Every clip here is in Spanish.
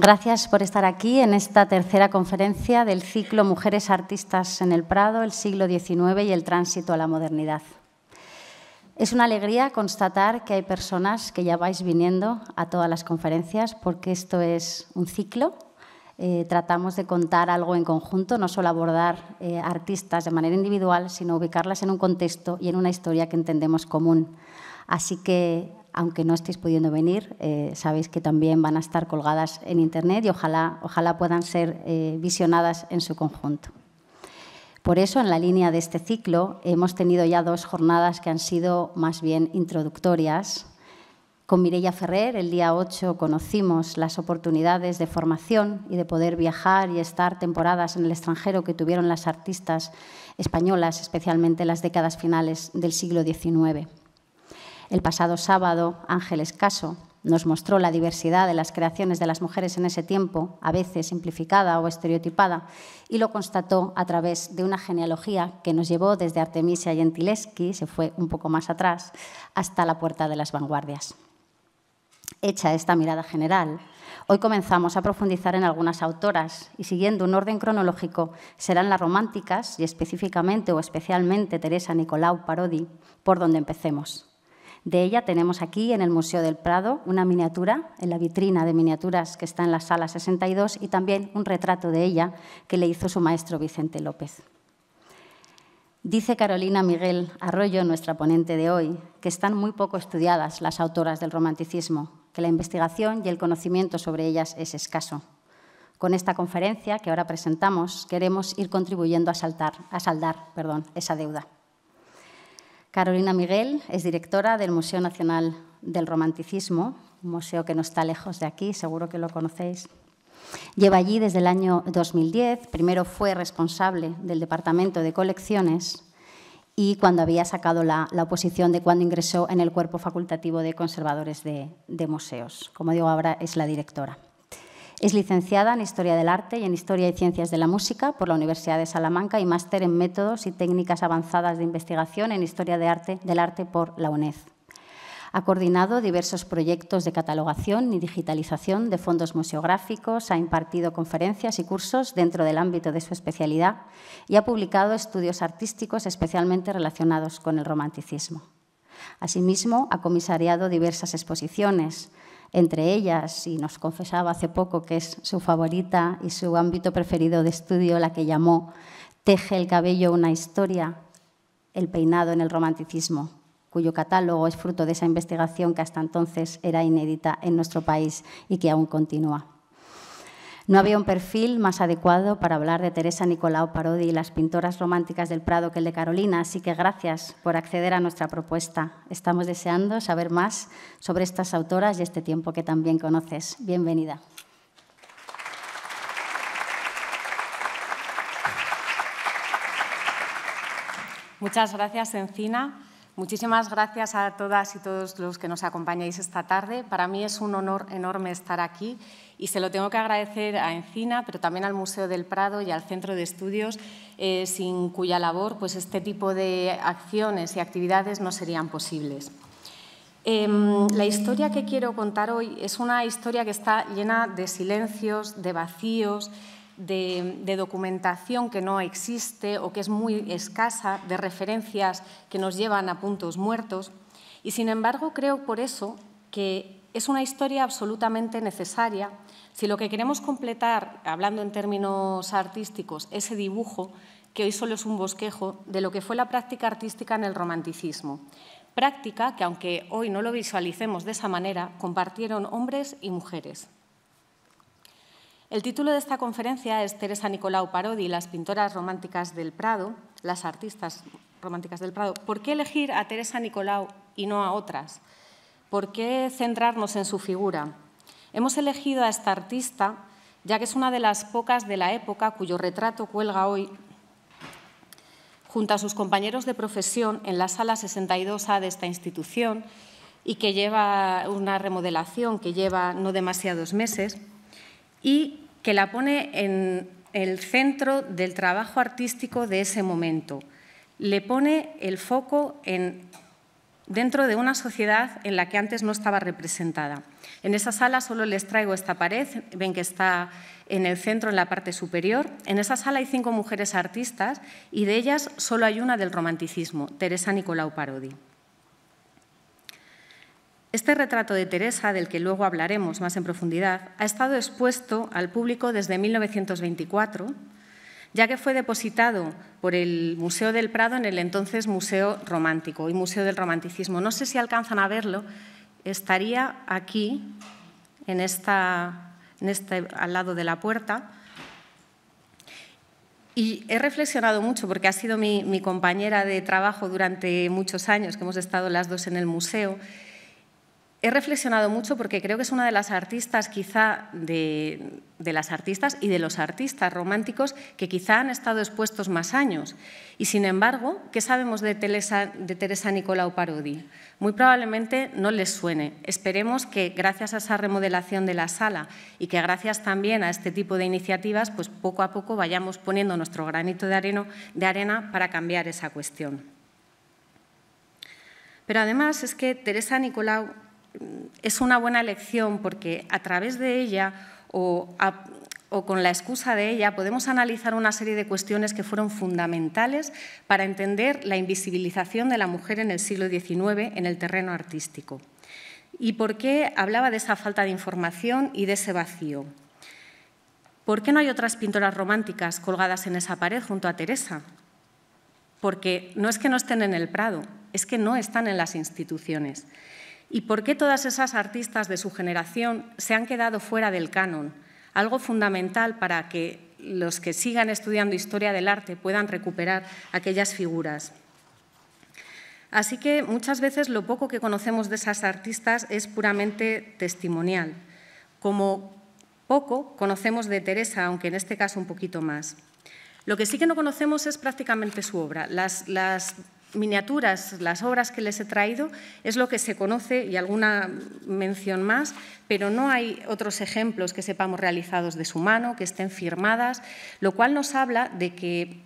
Gracias por estar aquí en esta tercera conferencia del ciclo Mujeres Artistas en el Prado, el siglo XIX y el tránsito a la modernidad. Es una alegría constatar que hay personas que ya vais viniendo a todas las conferencias porque esto es un ciclo. Eh, tratamos de contar algo en conjunto, no solo abordar eh, artistas de manera individual, sino ubicarlas en un contexto y en una historia que entendemos común. Así que aunque no estéis pudiendo venir, eh, sabéis que también van a estar colgadas en Internet y ojalá, ojalá puedan ser eh, visionadas en su conjunto. Por eso, en la línea de este ciclo, hemos tenido ya dos jornadas que han sido más bien introductorias. Con Mireia Ferrer, el día 8, conocimos las oportunidades de formación y de poder viajar y estar temporadas en el extranjero que tuvieron las artistas españolas, especialmente en las décadas finales del siglo XIX. El pasado sábado, Ángel Escaso nos mostró la diversidad de las creaciones de las mujeres en ese tiempo, a veces simplificada o estereotipada, y lo constató a través de una genealogía que nos llevó desde Artemisia Gentileschi, se fue un poco más atrás, hasta la Puerta de las Vanguardias. Hecha esta mirada general, hoy comenzamos a profundizar en algunas autoras y siguiendo un orden cronológico serán las románticas y específicamente o especialmente Teresa Nicolau Parodi, por donde empecemos. De ella tenemos aquí en el Museo del Prado una miniatura en la vitrina de miniaturas que está en la sala 62 y también un retrato de ella que le hizo su maestro Vicente López. Dice Carolina Miguel Arroyo, nuestra ponente de hoy, que están muy poco estudiadas las autoras del romanticismo, que la investigación y el conocimiento sobre ellas es escaso. Con esta conferencia que ahora presentamos, queremos ir contribuyendo a, saltar, a saldar perdón, esa deuda. Carolina Miguel es directora del Museo Nacional del Romanticismo, un museo que no está lejos de aquí, seguro que lo conocéis. Lleva allí desde el año 2010, primero fue responsable del Departamento de Colecciones y cuando había sacado la, oposición de cuando ingresó en el Cuerpo Facultativo de Conservadores de Museos. Como digo, ahora es la directora. Es licenciada en Historia del Arte y en Historia y Ciencias de la Música por la Universidad de Salamanca y máster en Métodos y Técnicas Avanzadas de Investigación en Historia del Arte por la UNED. Ha coordinado diversos proyectos de catalogación y digitalización de fondos museográficos, ha impartido conferencias y cursos dentro del ámbito de su especialidad y ha publicado estudios artísticos especialmente relacionados con el romanticismo. Asimismo, ha comisariado diversas exposiciones, entre ellas, y nos confesaba hace poco que es su favorita y su ámbito preferido de estudio, la que llamó Teje el cabello una historia, el peinado en el romanticismo, cuyo catálogo es fruto de esa investigación que hasta entonces era inédita en nuestro país y que aún continúa. No había un perfil más adecuado para hablar de Teresa Nicolau Parodi y las pintoras románticas del Prado que el de Carolina, así que gracias por acceder a nuestra propuesta. Estamos deseando saber más sobre estas autoras y este tiempo que también conoces. Bienvenida. Muchas gracias, Encina. Muchísimas gracias a todas y todos los que nos acompañáis esta tarde. Para mí es un honor enorme estar aquí y se lo tengo que agradecer a Encina, pero también al Museo del Prado y al Centro de Estudios, eh, sin cuya labor pues, este tipo de acciones y actividades no serían posibles. Em, la historia que quiero contar hoy es una historia que está llena de silencios, de vacíos, de, de, documentación que no existe o que es muy escasa, de referencias que nos llevan a puntos muertos. Y sin embargo, creo por eso que es una historia absolutamente necesaria si lo que queremos completar, hablando en términos artísticos, ese dibujo, que hoy solo es un bosquejo, de lo que fue la práctica artística en el romanticismo. Práctica que, aunque hoy no lo visualicemos de esa manera, compartieron hombres y mujeres. El título de esta conferencia es Teresa Nicolau Parodi, las pintoras románticas del Prado, las artistas románticas del Prado. ¿Por qué elegir a Teresa Nicolau y no a otras? ¿Por qué centrarnos en su figura? Hemos elegido a esta artista ya que es una de las pocas de la época cuyo retrato cuelga hoy junto a sus compañeros de profesión en la sala 62A de esta institución y que lleva una remodelación que lleva no demasiados meses y que la pone en el centro del trabajo artístico de ese momento. Le pone el foco dentro de una sociedad en la que antes no estaba representada. En esa sala solo les traigo esta pared, ven que está en el centro, en la parte superior. En esa sala hay cinco mujeres artistas y de ellas solo hay una del romanticismo, Teresa Nicolau Parodi. Este retrato de Teresa, del que luego hablaremos más en profundidad, ha estado expuesto al público desde 1924, ya que fue depositado por el Museo del Prado en el entonces Museo Romántico y Museo del Romanticismo. No sé si alcanzan a verlo, estaría aquí, en este, al lado de la puerta. Y he reflexionado mucho porque ha sido mi compañera de trabajo durante muchos años, que hemos estado las dos en el museo, he reflexionado mucho porque creo que es una de las artistas, quizá de, las artistas y de los artistas románticos que quizá han estado expuestos más años. Y sin embargo, ¿qué sabemos de Teresa, de Teresa Nicolau Parodi? Muy probablemente no les suene. Esperemos que gracias a esa remodelación de la sala y que gracias también a este tipo de iniciativas, pues poco a poco vayamos poniendo nuestro granito de, de arena para cambiar esa cuestión. Pero además es que Teresa Nicolau es una buena lección porque a través de ella o, con la excusa de ella podemos analizar una serie de cuestiones que fueron fundamentales para entender la invisibilización de la mujer en el siglo XIX en el terreno artístico. ¿Y por qué hablaba de esa falta de información y de ese vacío? ¿Por qué no hay otras pintoras románticas colgadas en esa pared junto a Teresa? Porque no es que no estén en el Prado, es que no están en las instituciones. ¿Y por qué todas esas artistas de su generación se han quedado fuera del canon? Algo fundamental para que los que sigan estudiando historia del arte puedan recuperar aquellas figuras. Así que muchas veces lo poco que conocemos de esas artistas es puramente testimonial, como poco conocemos de Teresa, aunque en este caso un poquito más. Lo que sí que no conocemos es prácticamente su obra. Las, las miniaturas, las obras que les he traído, es lo que se conoce y alguna mención más, pero no hay otros ejemplos que sepamos realizados de su mano, que estén firmadas, lo cual nos habla de que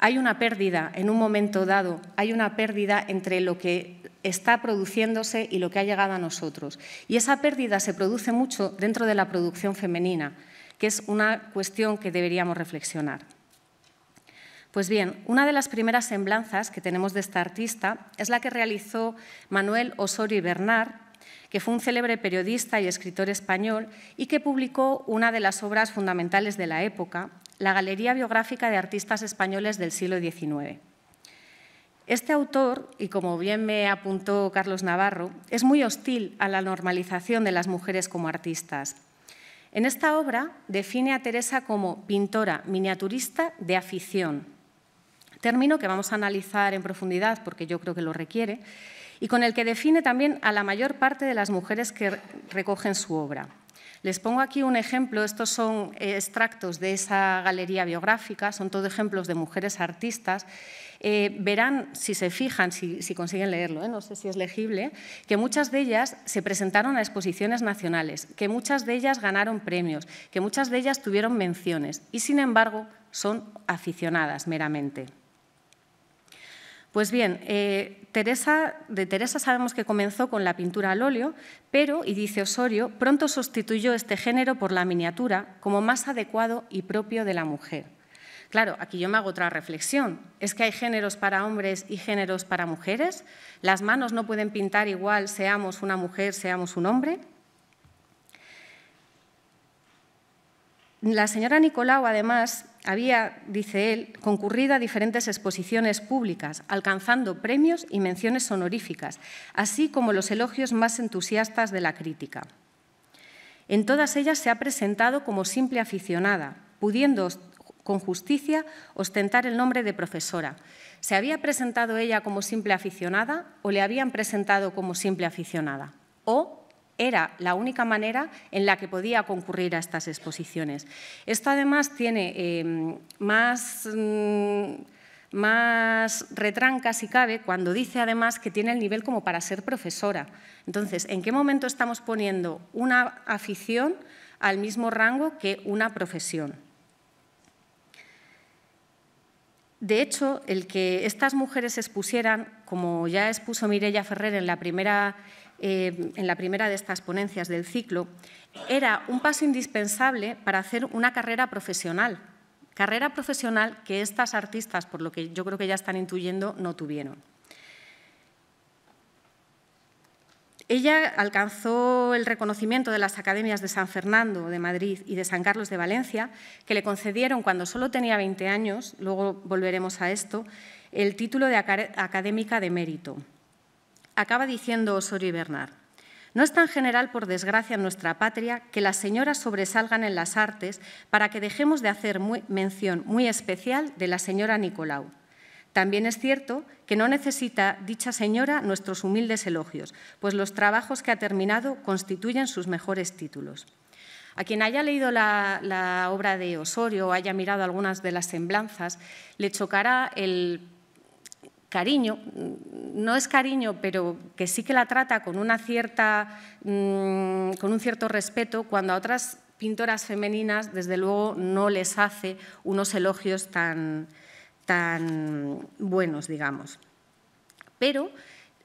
hay una pérdida en un momento dado, hay una pérdida entre lo que está produciéndose y lo que ha llegado a nosotros. Y esa pérdida se produce mucho dentro de la producción femenina, que es una cuestión que deberíamos reflexionar. Pues bien, una de las primeras semblanzas que tenemos de esta artista es la que realizó Manuel Osorio Bernard, que fue un célebre periodista y escritor español y que publicó una de las obras fundamentales de la época, la Galería Biográfica de Artistas Españoles del siglo XIX. Este autor, y como bien me apuntó Carlos Navarro, es muy hostil a la normalización de las mujeres como artistas. En esta obra define a Teresa como pintora miniaturista de afición, término que vamos a analizar en profundidad porque yo creo que lo requiere, y con el que define también a la mayor parte de las mujeres que recogen su obra. Les pongo aquí un ejemplo, estos son eh, extractos de esa galería biográfica, son todos ejemplos de mujeres artistas. Eh, verán, si se fijan, si, consiguen leerlo, eh, no sé si es legible, que muchas de ellas se presentaron a exposiciones nacionales, que muchas de ellas ganaron premios, que muchas de ellas tuvieron menciones y, sin embargo, son aficionadas meramente. Pues bien, eh, de Teresa sabemos que comenzó con la pintura al óleo, pero, y dice Osorio, pronto sustituyó este género por la miniatura como más adecuado y propio de la mujer. Claro, aquí yo me hago otra reflexión. ¿Es que hay géneros para hombres y géneros para mujeres? ¿Las manos no pueden pintar igual seamos una mujer, seamos un hombre? La señora Nicolau, además, había, dice él, concurrido a diferentes exposiciones públicas, alcanzando premios y menciones honoríficas, así como los elogios más entusiastas de la crítica. En todas ellas se ha presentado como simple aficionada, pudiendo con justicia ostentar el nombre de profesora. ¿Se había presentado ella como simple aficionada o le habían presentado como simple aficionada? ¿O era la única manera en la que podía concurrir a estas exposiciones. Esto además tiene em, más, mm, más retranca, si cabe, cuando dice además que tiene el nivel como para ser profesora. Entonces, ¿en qué momento estamos poniendo una afición al mismo rango que una profesión? De hecho, el que estas mujeres expusieran, como ya expuso Mirella Ferrer en la primera eh, en la primera de estas ponencias del ciclo, era un paso indispensable para hacer una carrera profesional. Carrera profesional que estas artistas, por lo que yo creo que ya están intuyendo, no tuvieron. Ella alcanzó el reconocimiento de las academias de San Fernando de Madrid y de San Carlos de Valencia, que le concedieron cuando solo tenía 20 años, luego volveremos a esto, el título de académica de mérito acaba diciendo Osorio y Bernard. No es tan general, por desgracia, en nuestra patria que las señoras sobresalgan en las artes para que dejemos de hacer mención muy especial de la señora Nicolau. También es cierto que no necesita dicha señora nuestros humildes elogios, pues los trabajos que ha terminado constituyen sus mejores títulos. A quien haya leído la, la obra de Osorio o haya mirado algunas de las semblanzas, le chocará el cariño, no es cariño, pero que sí que la trata con, una cierta, mm, con un cierto respeto cuando a otras pintoras femeninas, desde luego, no les hace unos elogios tan, tan buenos, digamos. Pero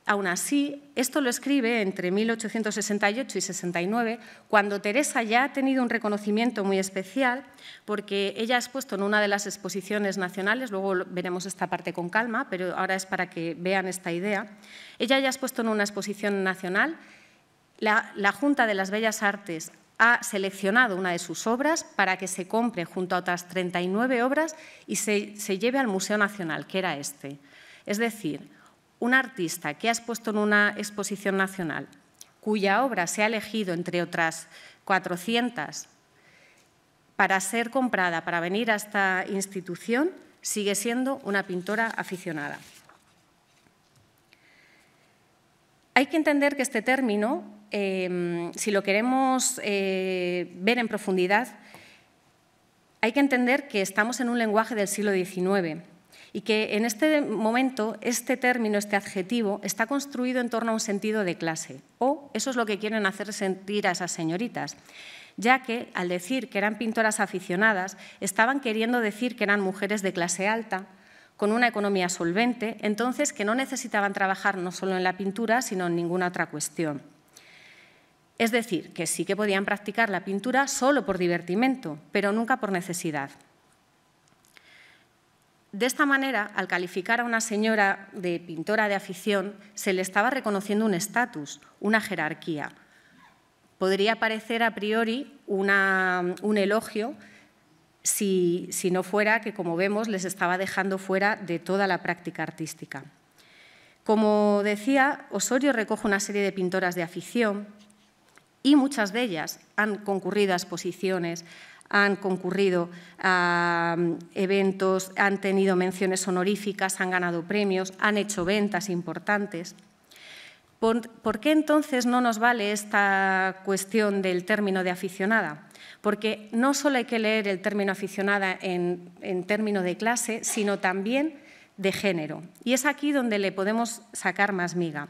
Aún así, esto lo escribe entre 1868 y 69, cuando Teresa ya ha tenido un reconocimiento muy especial, porque ella ha expuesto en una de las exposiciones nacionales, luego veremos esta parte con calma, pero ahora es para que vean esta idea. Ella ya ha expuesto en una exposición nacional, la, Junta de las Bellas Artes ha seleccionado una de sus obras para que se compre junto a otras 39 obras y se, se lleve al Museo Nacional, que era este. Es decir, un artista que ha expuesto en una exposición nacional, cuya obra se ha elegido, entre otras 400, para ser comprada, para venir a esta institución, sigue siendo una pintora aficionada. Hay que entender que este término, em, si lo queremos eh, ver en profundidad, hay que entender que estamos en un lenguaje del siglo XIX y que en este momento este término, este adjetivo, está construido en torno a un sentido de clase, o eso es lo que quieren hacer sentir a esas señoritas, ya que al decir que eran pintoras aficionadas, estaban queriendo decir que eran mujeres de clase alta, con una economía solvente, entonces que no necesitaban trabajar no solo en la pintura, sino en ninguna otra cuestión. Es decir, que sí que podían practicar la pintura solo por divertimento, pero nunca por necesidad. De esta manera, al calificar a una señora de pintora de afición, se le estaba reconociendo un estatus, una jerarquía. Podría parecer a priori un elogio si, si no fuera que, como vemos, les estaba dejando fuera de toda la práctica artística. Como decía, Osorio recoge una serie de pintoras de afición y muchas de ellas han concurrido a exposiciones, han concurrido a mm, eventos, han tenido menciones honoríficas, han ganado premios, han hecho ventas importantes. ¿Por, qué entonces no nos vale esta cuestión del término de aficionada? Porque no solo hay que leer el término aficionada en, en término de clase, sino también de género. Y es aquí donde le podemos sacar más miga,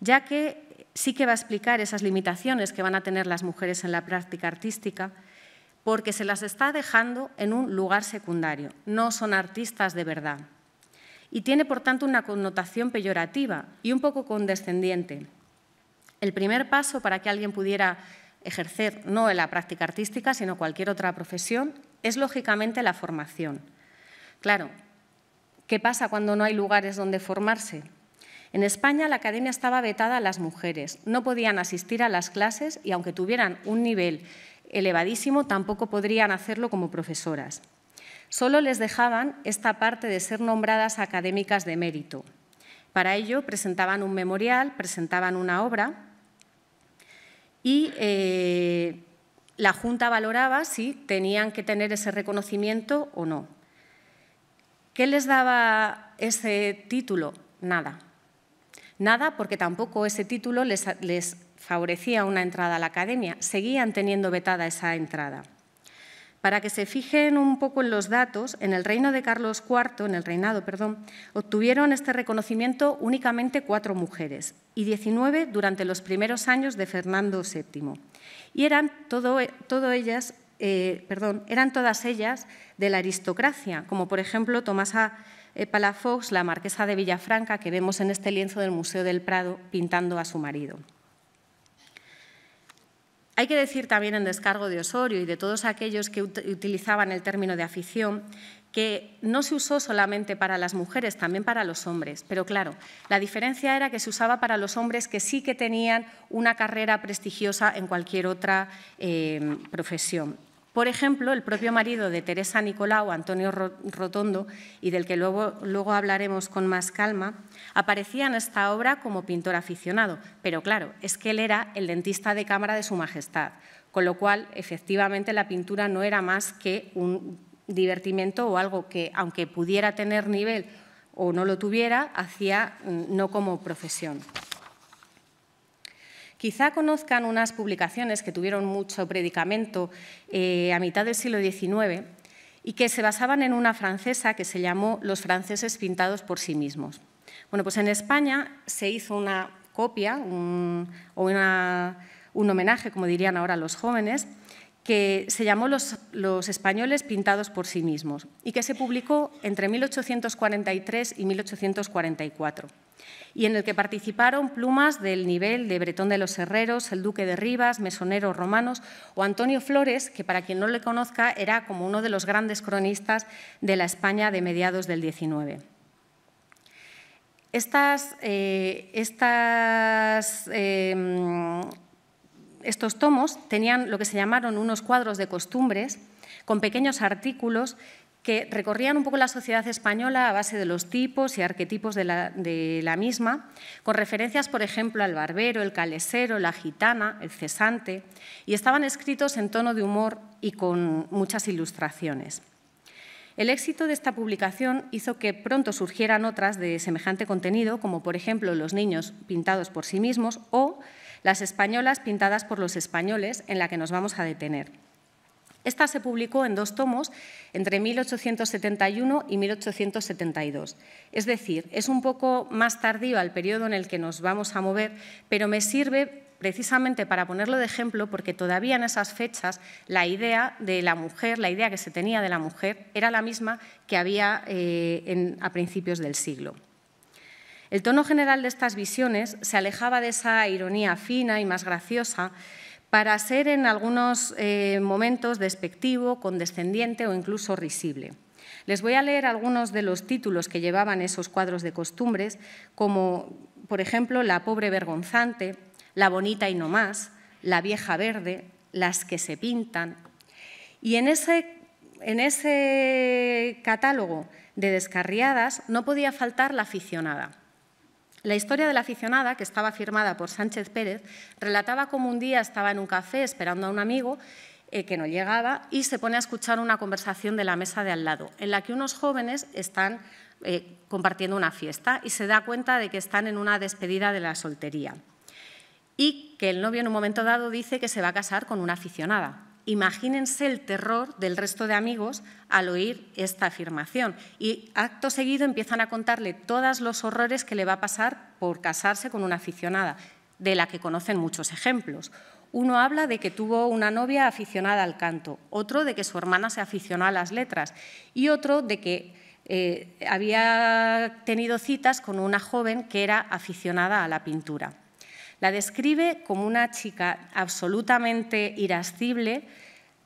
ya que sí que va a explicar esas limitaciones que van a tener las mujeres en la práctica artística, porque se las está dejando en un lugar secundario. No son artistas de verdad. Y tiene, por tanto, una connotación peyorativa y un poco condescendiente. El primer paso para que alguien pudiera ejercer no en la práctica artística, sino cualquier otra profesión, es lógicamente la formación. Claro, ¿qué pasa cuando no hay lugares donde formarse? En España la academia estaba vetada a las mujeres, no podían asistir a las clases y aunque tuvieran un nivel elevadísimo, tampoco podrían hacerlo como profesoras. Solo les dejaban esta parte de ser nombradas académicas de mérito. Para ello presentaban un memorial, presentaban una obra y eh, la Junta valoraba si tenían que tener ese reconocimiento o no. ¿Qué les daba ese título? Nada. Nada porque tampoco ese título les, les favorecía una entrada a la academia, seguían teniendo vetada esa entrada. Para que se fijen un poco en los datos, en el reino de Carlos IV, en el reinado, perdón, obtuvieron este reconocimiento únicamente cuatro mujeres y 19 durante los primeros años de Fernando VII. Y eran ellas, eh, eran todas ellas de la aristocracia, como por ejemplo Tomasa eh, Palafox, la marquesa de Villafranca, que vemos en este lienzo del Museo del Prado pintando a su marido. Hay que decir también en descargo de Osorio y de todos aquellos que utilizaban el término de afición que no se usó solamente para las mujeres, también para los hombres. Pero claro, la diferencia era que se usaba para los hombres que sí que tenían una carrera prestigiosa en cualquier otra eh, profesión. Por ejemplo, el propio marido de Teresa Nicolau, Antonio Rotondo, y del que luego, hablaremos con más calma, aparecía en esta obra como pintor aficionado, pero claro, es que él era el dentista de cámara de Su Majestad, con lo cual efectivamente la pintura no era más que un divertimento o algo que, aunque pudiera tener nivel o no lo tuviera, hacía mm, no como profesión. Quizá conozcan unas publicaciones que tuvieron mucho predicamento eh, a mitad del siglo XIX y que se basaban en una francesa que se llamó Los franceses pintados por sí mismos. Bueno, pues en España se hizo una copia o un homenaje, como dirían ahora los jóvenes, que se llamó los, españoles pintados por sí mismos y que se publicó entre 1843 y 1844, y en el que participaron plumas del nivel de Bretón de los Herreros, el Duque de Rivas, mesoneros romanos o Antonio Flores, que para quien no le conozca era como uno de los grandes cronistas de la España de mediados del XIX. Estas, eh, estas em, estos tomos tenían lo que se llamaron unos cuadros de costumbres con pequeños artículos que recorrían un poco la sociedad española a base de los tipos y arquetipos de la, misma, con referencias, por ejemplo, al barbero, el calesero, la gitana, el cesante, y estaban escritos en tono de humor y con muchas ilustraciones. El éxito de esta publicación hizo que pronto surgieran otras de semejante contenido, como por ejemplo Los niños pintados por sí mismos o las españolas pintadas por los españoles, en la que nos vamos a detener. Esta se publicó en dos tomos entre 1871 y 1872. Es decir, es un poco más tardío al periodo en el que nos vamos a mover, pero me sirve precisamente para ponerlo de ejemplo porque todavía en esas fechas la idea de la mujer, la idea que se tenía de la mujer, era la misma que había eh, a principios del siglo. El tono general de estas visiones se alejaba de esa ironía fina y más graciosa para ser en algunos eh, momentos despectivo, condescendiente o incluso risible. Les voy a leer algunos de los títulos que llevaban esos cuadros de costumbres, como por ejemplo La pobre vergonzante, La bonita y no más, La vieja verde, Las que se pintan. Y en ese catálogo de descarriadas no podía faltar la aficionada la historia de la aficionada, que estaba firmada por Sánchez Pérez, relataba cómo un día estaba en un café esperando a un amigo eh, que no llegaba y se pone a escuchar una conversación de la mesa de al lado, en la que unos jóvenes están eh, compartiendo una fiesta y se da cuenta de que están en una despedida de la soltería y que el novio en un momento dado dice que se va a casar con una aficionada. Imagínense el terror del resto de amigos al oír esta afirmación. Y acto seguido empiezan a contarle todos los horrores que le va a pasar por casarse con una aficionada, de la que conocen muchos ejemplos. Uno habla de que tuvo una novia aficionada al canto, otro de que su hermana se aficionó a las letras y otro de que eh, había tenido citas con una joven que era aficionada a la pintura. La describe como una chica absolutamente irascible,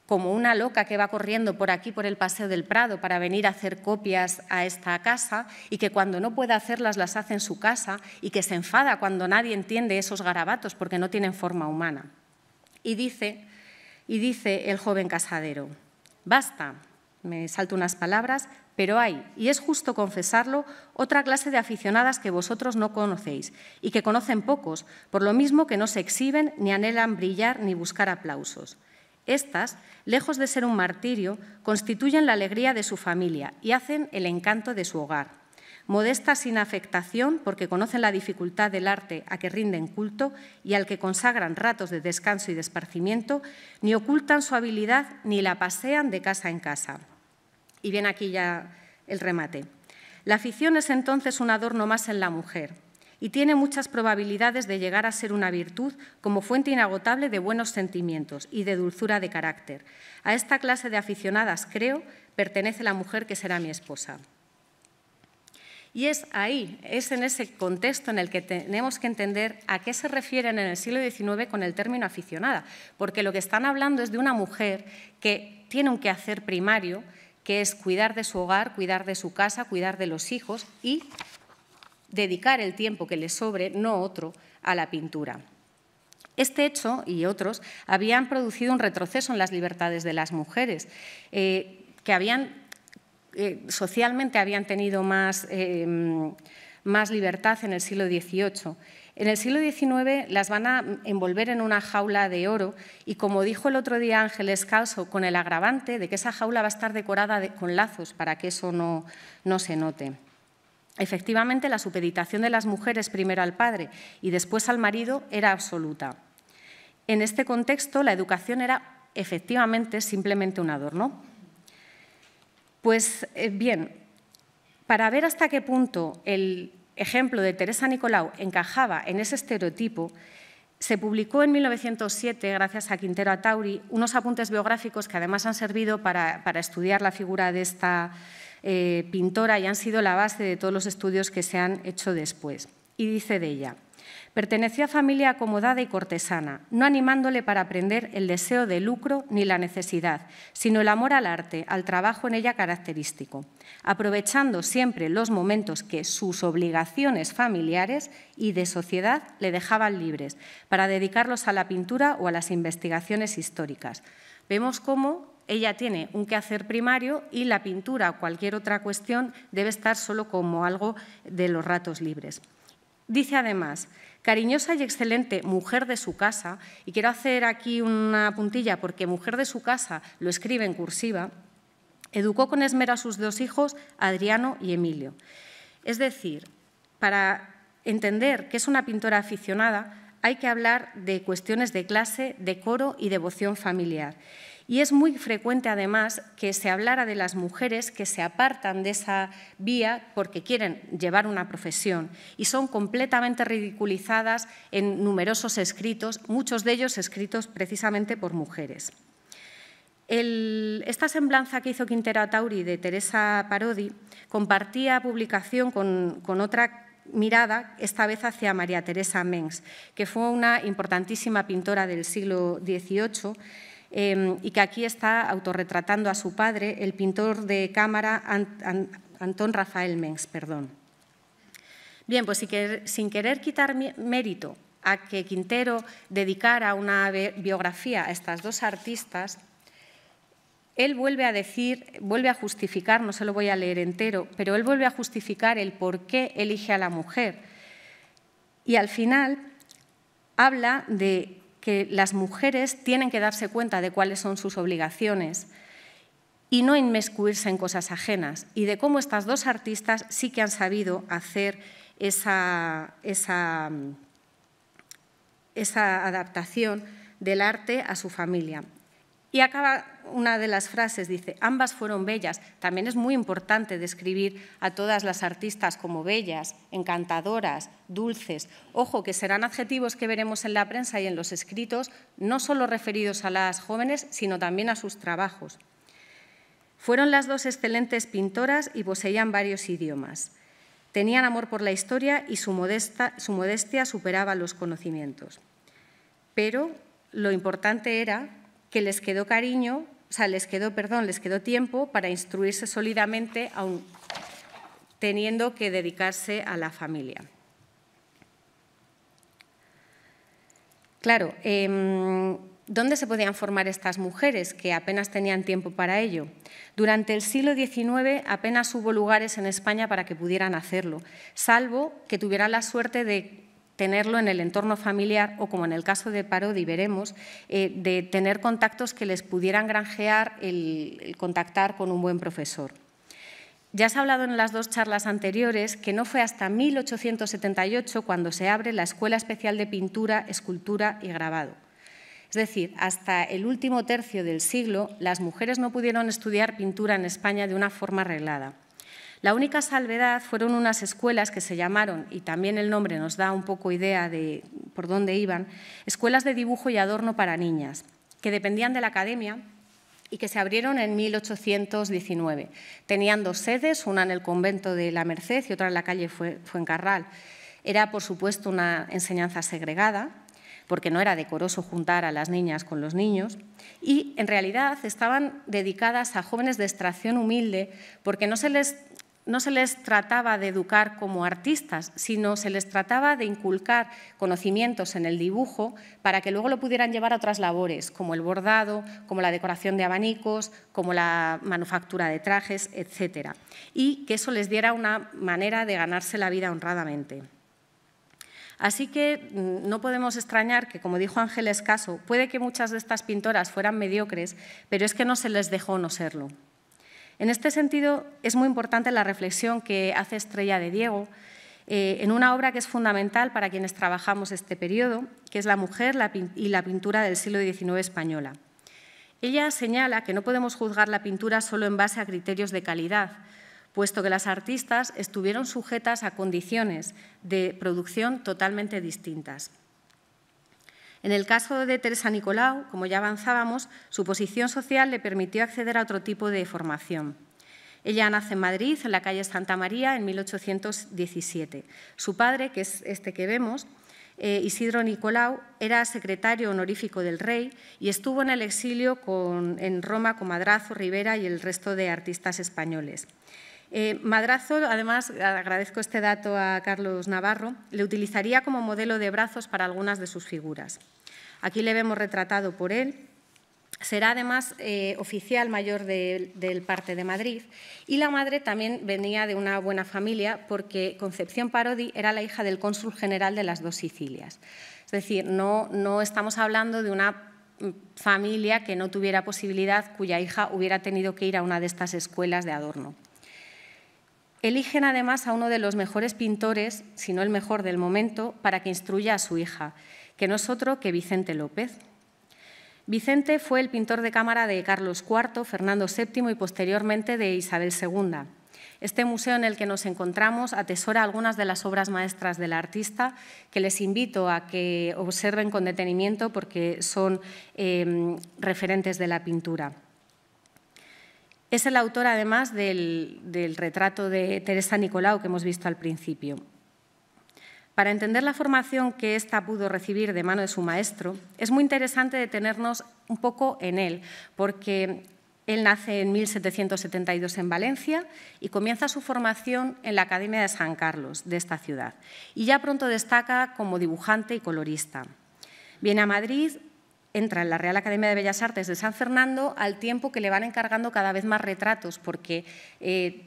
como una loca que va corriendo por aquí, por el Paseo del Prado, para venir a hacer copias a esta casa y que cuando no puede hacerlas las hace en su casa y que se enfada cuando nadie entiende esos garabatos porque no tienen forma humana. Y dice, y dice el joven casadero, basta, me salto unas palabras, pero hay, y es justo confesarlo, otra clase de aficionadas que vosotros no conocéis y que conocen pocos, por lo mismo que no se exhiben ni anhelan brillar ni buscar aplausos. Estas, lejos de ser un martirio, constituyen la alegría de su familia y hacen el encanto de su hogar. Modestas sin afectación porque conocen la dificultad del arte a que rinden culto y al que consagran ratos de descanso y de esparcimiento, ni ocultan su habilidad ni la pasean de casa en casa. Y viene aquí ya el remate. La afición es entonces un adorno más en la mujer y tiene muchas probabilidades de llegar a ser una virtud como fuente inagotable de buenos sentimientos y de dulzura de carácter. A esta clase de aficionadas, creo, pertenece la mujer que será mi esposa. Y es ahí, es en ese contexto en el que tenemos que entender a qué se refieren en el siglo XIX con el término aficionada, porque lo que están hablando es de una mujer que tiene un quehacer primario, que es cuidar de su hogar, cuidar de su casa, cuidar de los hijos y dedicar el tiempo que le sobre, no otro, a la pintura. Este hecho y otros habían producido un retroceso en las libertades de las mujeres, eh, que habían, eh, socialmente habían tenido eh, más libertad en el siglo XVIII. En el siglo XIX las van a envolver en una jaula de oro y, como dijo el otro día Ángel Escalzo con el agravante de que esa jaula va a estar decorada con lazos para que eso no se note. Efectivamente, la supeditación de las mujeres primero al padre y después al marido era absoluta. En este contexto, la educación era efectivamente simplemente un adorno. Pues eh, bien, para ver hasta qué punto el ejemplo de Teresa Nicolau encajaba en ese estereotipo, se publicó en 1907, gracias a Quintero Atauri, unos apuntes biográficos que además han servido para, estudiar la figura de esta eh, pintora y han sido la base de todos los estudios que se han hecho después. Y dice de ella, Perteneció a familia acomodada y cortesana, no animándole para aprender el deseo de lucro ni la necesidad, sino el amor al arte, al trabajo en ella característico, aprovechando siempre los momentos que sus obligaciones familiares y de sociedad le dejaban libres para dedicarlos a la pintura o a las investigaciones históricas. Vemos cómo ella tiene un quehacer primario y la pintura o cualquier otra cuestión debe estar solo como algo de los ratos libres. Dice además, Cariñosa y excelente mujer de su casa, y quiero hacer aquí una puntilla porque mujer de su casa lo escribe en cursiva, educó con esmero a sus dos hijos, Adriano y Emilio. Es decir, para entender que es una pintora aficionada, hay que hablar de cuestiones de clase, decoro y devoción familiar. Y es muy frecuente, además, que se hablara de las mujeres que se apartan de esa vía porque quieren llevar una profesión y son completamente ridiculizadas en numerosos escritos, muchos de ellos escritos precisamente por mujeres. esta semblanza que hizo Quintera Tauri de Teresa Parodi compartía publicación con, con otra mirada, esta vez hacia María Teresa Mengs, que fue una importantísima pintora del siglo XVIII Em, y que aquí está autorretratando a su padre, el pintor de cámara Antón Rafael Mengs. Perdón. Bien, pues sin querer quitar mérito a que Quintero dedicara una biografía a estas dos artistas, él vuelve a decir, vuelve a justificar, no se lo voy a leer entero, pero él vuelve a justificar el por qué elige a la mujer. Y al final habla de que las mujeres tienen que darse cuenta de cuáles son sus obligaciones y no inmiscuirse en cosas ajenas, y de cómo estas dos artistas sí que han sabido hacer esa, esa adaptación del arte a su familia. Y acaba una de las frases, dice, ambas fueron bellas. También es muy importante describir a todas las artistas como bellas, encantadoras, dulces. Ojo, que serán adjetivos que veremos en la prensa y en los escritos, no solo referidos a las jóvenes, sino también a sus trabajos. Fueron las dos excelentes pintoras y poseían varios idiomas. Tenían amor por la historia y su, su modestia superaba los conocimientos. Pero lo importante era que les quedó cariño, o sea, les quedó, perdón, les quedó tiempo para instruirse sólidamente, aún teniendo que dedicarse a la familia. Claro, em, ¿dónde se podían formar estas mujeres que apenas tenían tiempo para ello? Durante el siglo XIX apenas hubo lugares en España para que pudieran hacerlo, salvo que tuvieran la suerte de tenerlo en el entorno familiar o, como en el caso de Parodi veremos, eh, de tener contactos que les pudieran granjear el, el contactar con un buen profesor. Ya se ha hablado en las dos charlas anteriores que no fue hasta 1878 cuando se abre la Escuela Especial de Pintura, Escultura y Grabado. Es decir, hasta el último tercio del siglo las mujeres no pudieron estudiar pintura en España de una forma arreglada. La única salvedad fueron unas escuelas que se llamaron, y también el nombre nos da un poco idea de por dónde iban, escuelas de dibujo y adorno para niñas, que dependían de la academia y que se abrieron en 1819. Tenían dos sedes, una en el convento de la Merced y otra en la calle Fuencarral. Era, por supuesto, una enseñanza segregada, porque no era decoroso juntar a las niñas con los niños, y en realidad estaban dedicadas a jóvenes de extracción humilde, porque no se les no se les trataba de educar como artistas, sino se les trataba de inculcar conocimientos en el dibujo para que luego lo pudieran llevar a otras labores, como el bordado, como la decoración de abanicos, como la manufactura de trajes, etc. Y que eso les diera una manera de ganarse la vida honradamente. Así que mm, no podemos extrañar que, como dijo Ángel Escaso, puede que muchas de estas pintoras fueran mediocres, pero es que no se les dejó no serlo. En este sentido, es muy importante la reflexión que hace Estrella de Diego eh, en una obra que es fundamental para quienes trabajamos este periodo, que es La mujer y la pintura del siglo XIX española. Ella señala que no podemos juzgar la pintura solo en base a criterios de calidad, puesto que las artistas estuvieron sujetas a condiciones de producción totalmente distintas. En el caso de Teresa Nicolau, como ya avanzábamos, su posición social le permitió acceder a otro tipo de formación. Ella nace en Madrid, en la calle Santa María, en 1817. Su padre, que es este que vemos, eh, Isidro Nicolau, era secretario honorífico del rey y estuvo en el exilio en Roma con Madrazo, Rivera y el resto de artistas españoles. Eh, madrazo, además, agradezco este dato a Carlos Navarro, le utilizaría como modelo de brazos para algunas de sus figuras. Aquí le vemos retratado por él. Será además eh, oficial mayor del parte de Madrid y la madre también venía de una buena familia porque Concepción Parodi era la hija del cónsul general de las dos Sicilias. Es decir, no estamos hablando de una familia que no tuviera posibilidad, cuya hija hubiera tenido que ir a una de estas escuelas de adorno. Eligen además a uno de los mejores pintores, si no el mejor del momento, para que instruya a su hija, que no es otro que Vicente López. Vicente fue el pintor de cámara de Carlos IV, Fernando VII y posteriormente de Isabel II. Este museo en el que nos encontramos atesora algunas de las obras maestras del artista que les invito a que observen con detenimiento porque son eh, referentes de la pintura. Es el autor, además, del, retrato de Teresa Nicolau que hemos visto al principio. Para entender la formación que ésta pudo recibir de mano de su maestro, es muy interesante detenernos un poco en él, porque él nace en 1772 en Valencia y comienza su formación en la Academia de San Carlos de esta ciudad. Y ya pronto destaca como dibujante y colorista. Viene a Madrid entra en la Real Academia de Bellas Artes de San Fernando al tiempo que le van encargando cada vez más retratos, porque eh,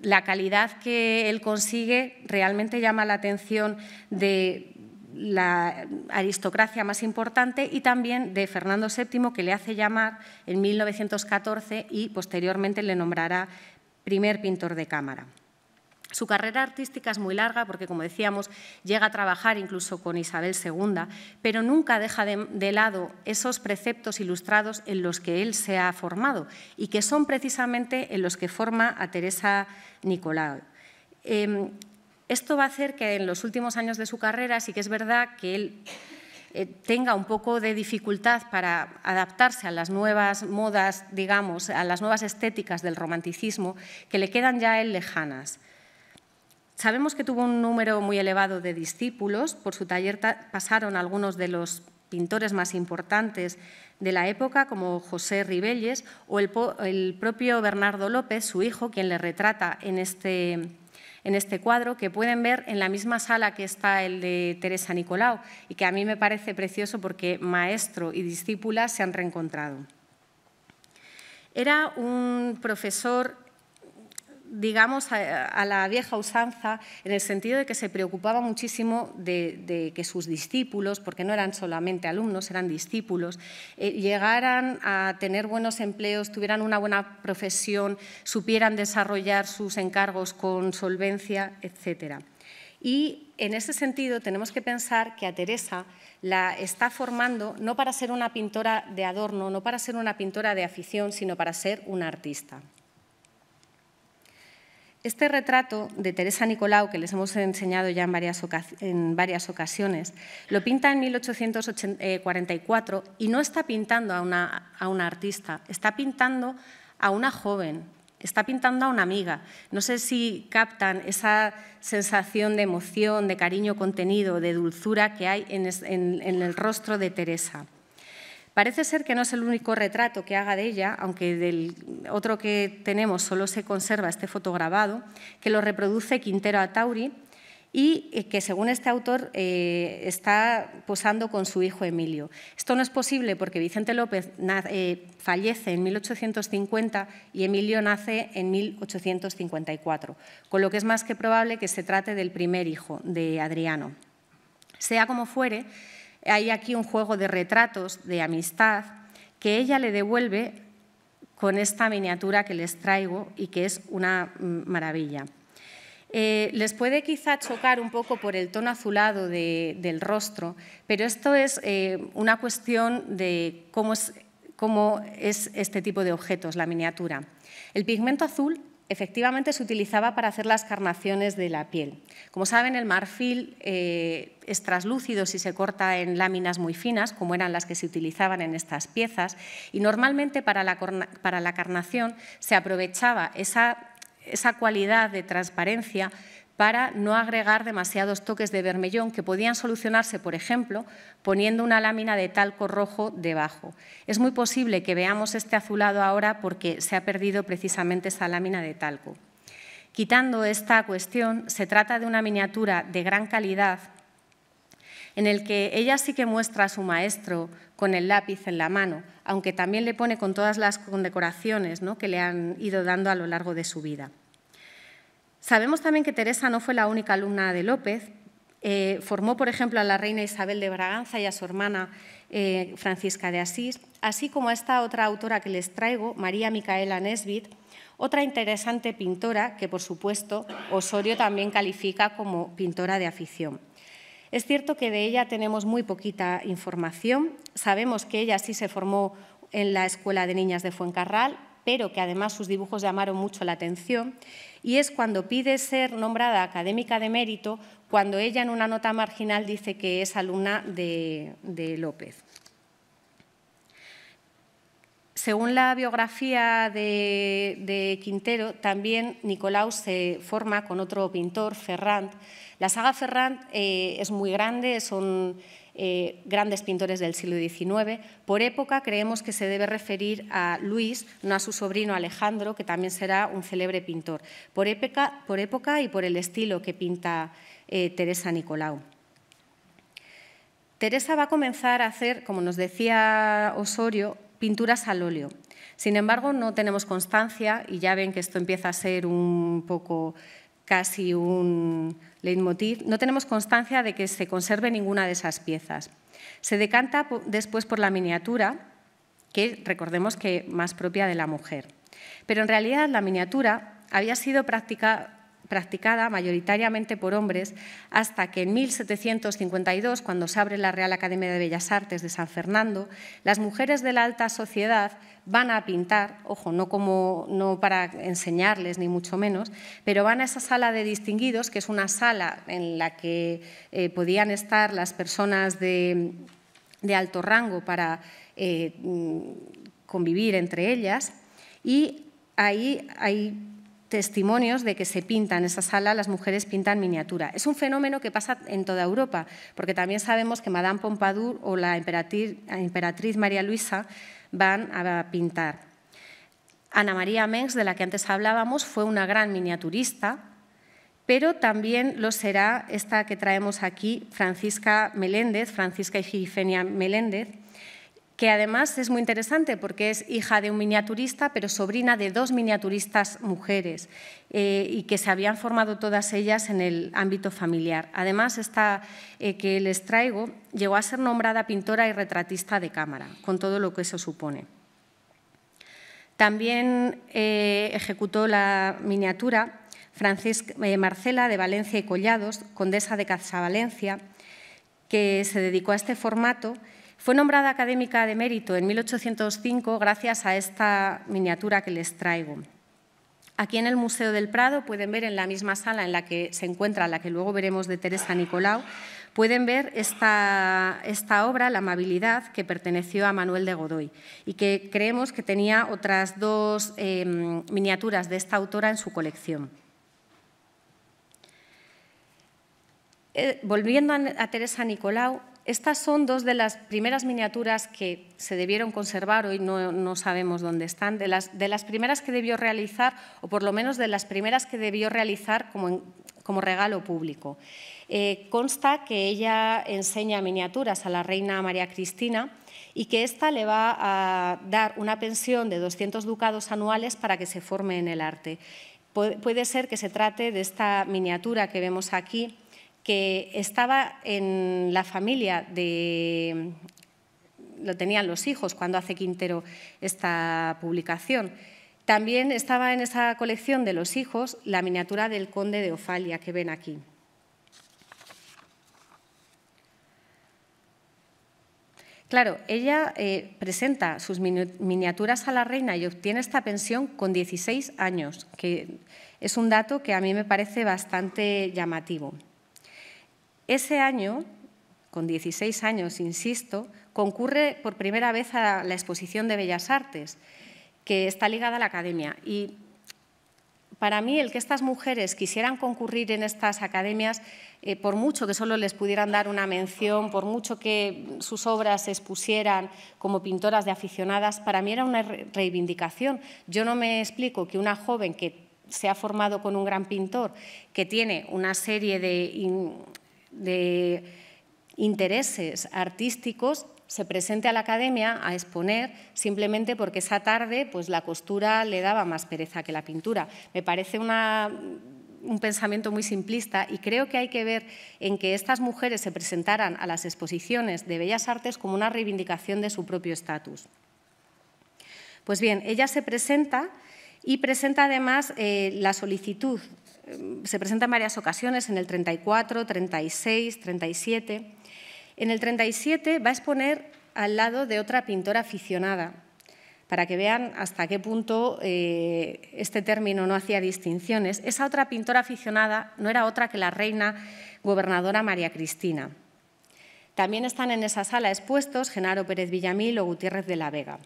la calidad que él consigue realmente llama la atención de la aristocracia más importante y también de Fernando VII, que le hace llamar en 1914 y posteriormente le nombrará primer pintor de cámara. Su carrera artística es muy larga porque, como decíamos, llega a trabajar incluso con Isabel II, pero nunca deja de, lado esos preceptos ilustrados en los que él se ha formado y que son precisamente en los que forma a Teresa Nicolau. Em, esto va a hacer que en los últimos años de su carrera sí que es verdad que él eh, tenga un poco de dificultad para adaptarse a las nuevas modas, digamos, a las nuevas estéticas del romanticismo, que le quedan ya lejanas. Sabemos que tuvo un número muy elevado de discípulos, por su taller pasaron algunos de los pintores más importantes de la época, como José Ribelles o el, propio Bernardo López, su hijo, quien le retrata en este, en este cuadro, que pueden ver en la misma sala que está el de Teresa Nicolau, y que a mí me parece precioso porque maestro y discípula se han reencontrado. Era un profesor digamos, a, la vieja usanza, en el sentido de que se preocupaba muchísimo de, que sus discípulos, porque no eran solamente alumnos, eran discípulos, eh, llegaran a tener buenos empleos, tuvieran una buena profesión, supieran desarrollar sus encargos con solvencia, etc. Y en ese sentido tenemos que pensar que a Teresa la está formando no para ser una pintora de adorno, no para ser una pintora de afición, sino para ser una artista. Este retrato de Teresa Nicolau, que les hemos enseñado ya en varias, ocasiones, lo pinta en 1844 eh, y no está pintando a una, artista, está pintando a una joven, está pintando a una amiga. No sé si captan esa sensación de emoción, de cariño contenido, de dulzura que hay en el rostro de Teresa. Parece ser que no es el único retrato que haga de ella, aunque del otro que tenemos solo se conserva este fotograbado, que lo reproduce Quintero Atauri y eh, que según este autor eh, está posando con su hijo Emilio. Esto no es posible porque Vicente López eh, fallece en 1850 y Emilio nace en 1854, con lo que es más que probable que se trate del primer hijo de Adriano. Sea como fuere, hay aquí un juego de retratos, de amistad, que ella le devuelve con esta miniatura que les traigo y que es una mm, maravilla. Eh, les puede quizá chocar un poco por el tono azulado del rostro, pero esto es eh, una cuestión de cómo es este tipo de objetos, la miniatura. El pigmento azul efectivamente se utilizaba para hacer las carnaciones de la piel. Como saben, el marfil eh, es traslúcido si se corta en láminas muy finas, como eran las que se utilizaban en estas piezas, y normalmente para la, carnación se aprovechaba esa cualidad de transparencia para no agregar demasiados toques de vermellón que podían solucionarse, por ejemplo, poniendo una lámina de talco rojo debajo. Es muy posible que veamos este azulado ahora porque se ha perdido precisamente esa lámina de talco. Quitando esta cuestión, se trata de una miniatura de gran calidad en el que ella sí que muestra a su maestro con el lápiz en la mano, aunque también le pone con todas las condecoraciones que le han ido dando a lo largo de su vida. Sabemos también que Teresa no fue la única alumna de López. Eh, formó, por ejemplo, a la reina Isabel de Braganza y a su hermana eh, Francisca de Asís, así como a esta otra autora que les traigo, María Micaela Nesbit, otra interesante pintora que, por supuesto, Osorio también califica como pintora de afición. Es cierto que de ella tenemos muy poquita información. Sabemos que ella sí se formó en la Escuela de Niñas de Fuencarral, pero que además sus dibujos llamaron mucho la atención y es cuando pide ser nombrada académica de mérito, cuando ella en una nota marginal dice que es alumna de, López. Según la biografía de, Quintero, también Nicolau se forma con otro pintor, Ferrand. La saga Ferrand eh, es muy grande, son eh, grandes pintores del siglo XIX. Por época creemos que se debe referir a Luis, no a su sobrino Alejandro, que también será un célebre pintor, por época, y por el estilo que pinta eh, Teresa Nicolau. Teresa va a comenzar a hacer, como nos decía Osorio, pinturas al óleo. Sin embargo, no tenemos constancia y ya ven que esto empieza a ser un poco casi un leitmotiv, no tenemos constancia de que se conserve ninguna de esas piezas. Se decanta después por la miniatura, que recordemos que más propia de la mujer. Pero en realidad la miniatura había sido práctica, practicada mayoritariamente por hombres, hasta que en 1752, cuando se abre la Real Academia de Bellas Artes de San Fernando, las mujeres de la alta sociedad van a pintar, ojo, no, como, no para enseñarles ni mucho menos, pero van a esa sala de distinguidos, que es una sala en la que eh, podían estar las personas de, alto rango para eh, mm, convivir entre ellas, y ahí hay testimonios de que se pinta en esa sala, las mujeres pintan miniatura. Es un fenómeno que pasa en toda Europa, porque también sabemos que Madame Pompadour o la emperatriz, María Luisa van a pintar. Ana María Mengs, de la que antes hablábamos, fue una gran miniaturista, pero también lo será esta que traemos aquí, Francisca Meléndez, Francisca Ifigenia Meléndez, que además es muy interesante porque es hija de un miniaturista, pero sobrina de dos miniaturistas mujeres eh, y que se habían formado todas ellas en el ámbito familiar. Además, esta eh, que les traigo llegó a ser nombrada pintora y retratista de cámara, con todo lo que eso supone. También eh, ejecutó la miniatura Francis Marcela de Valencia y Collados, condesa de Valencia que se dedicó a este formato fue nombrada académica de mérito en 1805 gracias a esta miniatura que les traigo. Aquí en el Museo del Prado pueden ver en la misma sala en la que se encuentra, la que luego veremos de Teresa Nicolau, pueden ver esta, obra, La amabilidad, que perteneció a Manuel de Godoy y que creemos que tenía otras dos em, miniaturas de esta autora en su colección. Eh, volviendo a, a Teresa Nicolau, estas son dos de las primeras miniaturas que se debieron conservar, hoy no, sabemos dónde están, de las, primeras que debió realizar, o por lo menos de las primeras que debió realizar como, regalo público. Eh, consta que ella enseña miniaturas a la reina María Cristina y que ésta le va a dar una pensión de 200 ducados anuales para que se forme en el arte. puede ser que se trate de esta miniatura que vemos aquí, que estaba en la familia de... lo tenían los hijos cuando hace Quintero esta publicación. También estaba en esa colección de los hijos la miniatura del conde de Ofalia que ven aquí. Claro, ella eh, presenta sus miniaturas a la reina y obtiene esta pensión con 16 años, que es un dato que a mí me parece bastante llamativo. Ese año, con 16 años, insisto, concurre por primera vez a la exposición de Bellas Artes, que está ligada a la academia. Y para mí, el que estas mujeres quisieran concurrir en estas academias, eh, por mucho que solo les pudieran dar una mención, por mucho que sus obras se expusieran como pintoras de aficionadas, para mí era una reivindicación. Yo no me explico que una joven que se ha formado con un gran pintor, que tiene una serie de de intereses artísticos se presente a la academia a exponer simplemente porque esa tarde pues la costura le daba más pereza que la pintura. Me parece un pensamiento muy simplista y creo que hay que ver en que estas mujeres se presentaran a las exposiciones de Bellas Artes como una reivindicación de su propio estatus. Pues bien, ella se presenta y presenta además eh, la solicitud Em, se presenta en varias ocasiones, en el 34, 36, 37. En el 37 va a exponer al lado de otra pintora aficionada, para que vean hasta qué punto eh, este término no hacía distinciones. Esa otra pintora aficionada no era otra que la reina gobernadora María Cristina. También están en esa sala expuestos Genaro Pérez Villamil o Gutiérrez de la Vega.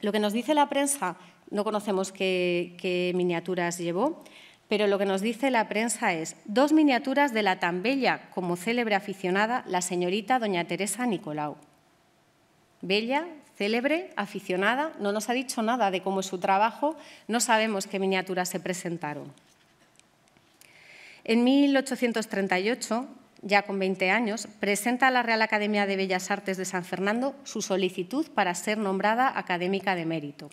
Lo que nos dice la prensa, no conocemos qué miniaturas llevó, pero lo que nos dice la prensa es dos miniaturas de la tan bella como célebre aficionada, la señorita doña Teresa Nicolau. Bella, célebre, aficionada, no nos ha dicho nada de cómo es su trabajo, no sabemos qué miniaturas se presentaron. En 1838, ya con 20 años, presenta a la Real Academia de Bellas Artes de San Fernando su solicitud para ser nombrada académica de mérito.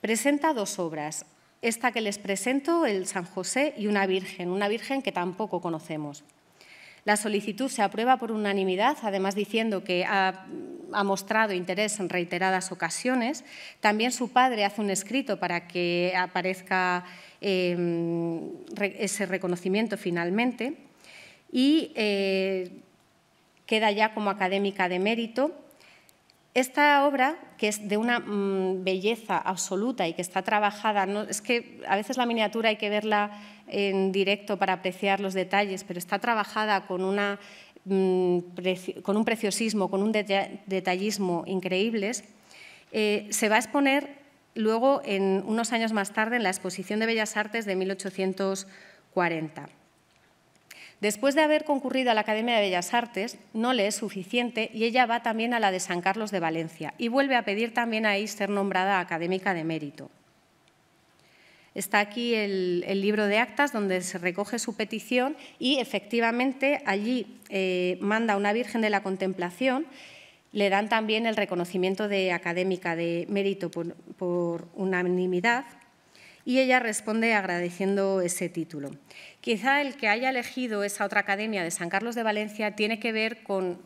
Presenta dos obras, esta que les presento, el San José y una Virgen, una Virgen que tampoco conocemos. La solicitud se aprueba por unanimidad, además diciendo que ha, mostrado interés en reiteradas ocasiones. También su padre hace un escrito para que aparezca em, ese reconocimiento finalmente. Y eh, queda ya como académica de mérito esta obra, que es de una mm, belleza absoluta y que está trabajada, es que a veces la miniatura hay que verla en directo para apreciar los detalles, pero está trabajada con, mm, un preciosismo, con un detallismo increíbles, eh, se va a exponer luego, en, unos años más tarde, en la Exposición de Bellas Artes de 1840. Después de haber concurrido a la Academia de Bellas Artes, no le es suficiente y ella va también a la de San Carlos de Valencia y vuelve a pedir también ahí ser nombrada académica de mérito. Está aquí el, libro de actas donde se recoge su petición y efectivamente allí manda eh, manda una Virgen de la Contemplación. Le dan también el reconocimiento de académica de mérito por unanimidad y ella responde agradeciendo ese título. Quizá el que haya elegido esa otra academia de San Carlos de Valencia tiene que ver con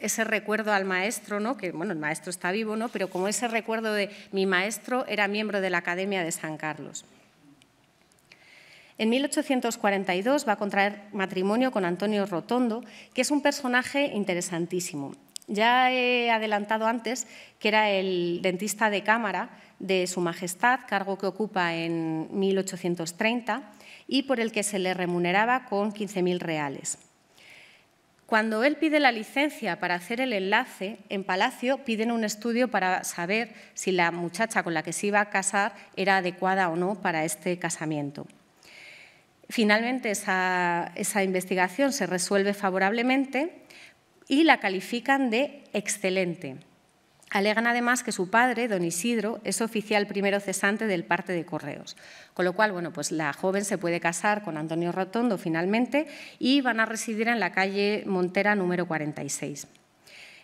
ese recuerdo al maestro, ¿no? que bueno, el maestro está vivo, ¿no? pero como ese recuerdo de mi maestro era miembro de la Academia de San Carlos. En 1842 va a contraer matrimonio con Antonio Rotondo, que es un personaje interesantísimo. Ya he adelantado antes que era el dentista de cámara de Su Majestad, cargo que ocupa en 1830 y por el que se le remuneraba con 15.000 reales. Cuando él pide la licencia para hacer el enlace, en Palacio piden un estudio para saber si la muchacha con la que se iba a casar era adecuada o no para este casamiento. Finalmente, esa, esa investigación se resuelve favorablemente y la califican de excelente. Alegan además que su padre, don Isidro, es oficial primero cesante del parte de correos. Con lo cual, bueno, pues la joven se puede casar con Antonio Rotondo finalmente y van a residir en la calle Montera número 46.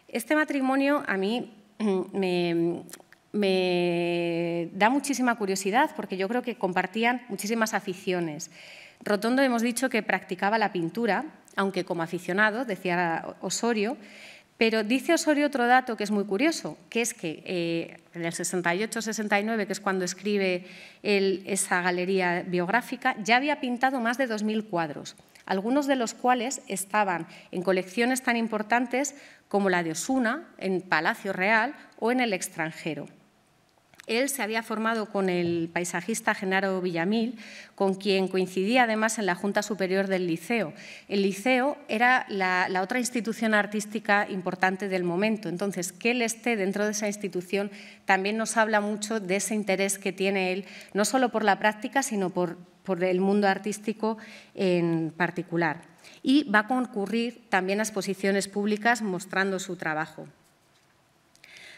Este matrimonio a mí mm, me, me da muchísima curiosidad porque yo creo que compartían muchísimas aficiones. Rotondo hemos dicho que practicaba la pintura, aunque como aficionado, decía Osorio, pero dice Osorio otro dato que es muy curioso, que es que eh, en el 68-69, que es cuando escribe esa galería biográfica, ya había pintado más de 2.000 cuadros, algunos de los cuales estaban en colecciones tan importantes como la de Osuna, en Palacio Real o en el extranjero. Él se había formado con el paisajista Genaro Villamil, con quien coincidía además en la Junta Superior del Liceo. El Liceo era la, otra institución artística importante del momento, entonces que él esté dentro de esa institución también nos habla mucho de ese interés que tiene él, no solo por la práctica, sino por, por el mundo artístico en particular. Y va a concurrir también a exposiciones públicas mostrando su trabajo.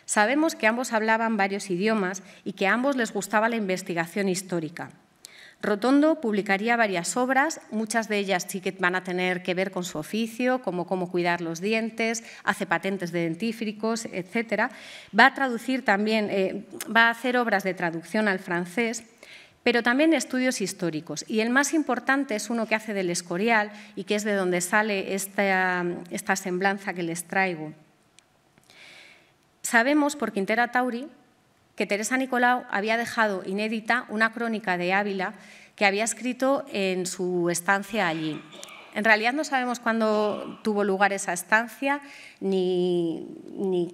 Sabemos que ambos hablaban varios idiomas y que a ambos les gustaba la investigación histórica. Rotondo publicaría varias obras, muchas de ellas sí que van a tener que ver con su oficio, como cómo cuidar los dientes, hace patentes de dentífricos, etc. Va a traducir también, eh, va a hacer obras de traducción al francés, pero también estudios históricos. Y el más importante es uno que hace del Escorial y que es de donde sale esta semblanza que les traigo. Sabemos por Quintera Tauri que Teresa Nicolau había dejado inédita una crónica de Ávila que había escrito en su estancia allí. En realidad no sabemos cuándo tuvo lugar esa estancia, ni, ni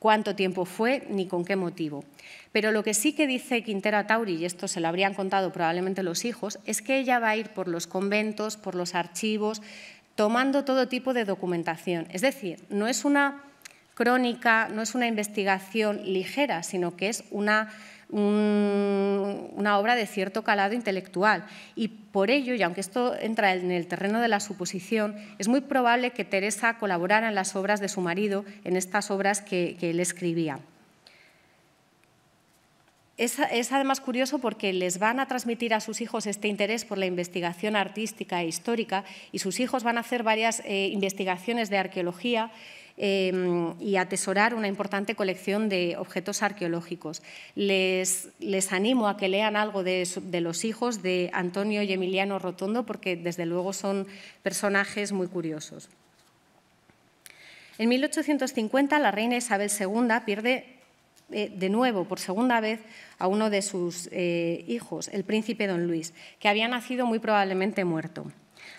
cuánto tiempo fue, ni con qué motivo. Pero lo que sí que dice Quintera Tauri, y esto se lo habrían contado probablemente los hijos, es que ella va a ir por los conventos, por los archivos, tomando todo tipo de documentación. Es decir, no es una crónica, no es una investigación ligera, sino que es una, obra de cierto calado intelectual. Y por ello, y aunque esto entra en el terreno de la suposición, es muy probable que Teresa colaborara en las obras de su marido, en estas obras que, él escribía. Es, además curioso porque les van a transmitir a sus hijos este interés por la investigación artística e histórica y sus hijos van a hacer varias eh, investigaciones de arqueología Em, y atesorar una importante colección de objetos arqueológicos. Les, animo a que lean algo de, los hijos de Antonio y Emiliano Rotondo porque desde luego son personajes muy curiosos. En 1850 la reina Isabel II pierde eh, de nuevo, por segunda vez, a uno de sus eh, hijos, el príncipe don Luis, que había nacido muy probablemente muerto.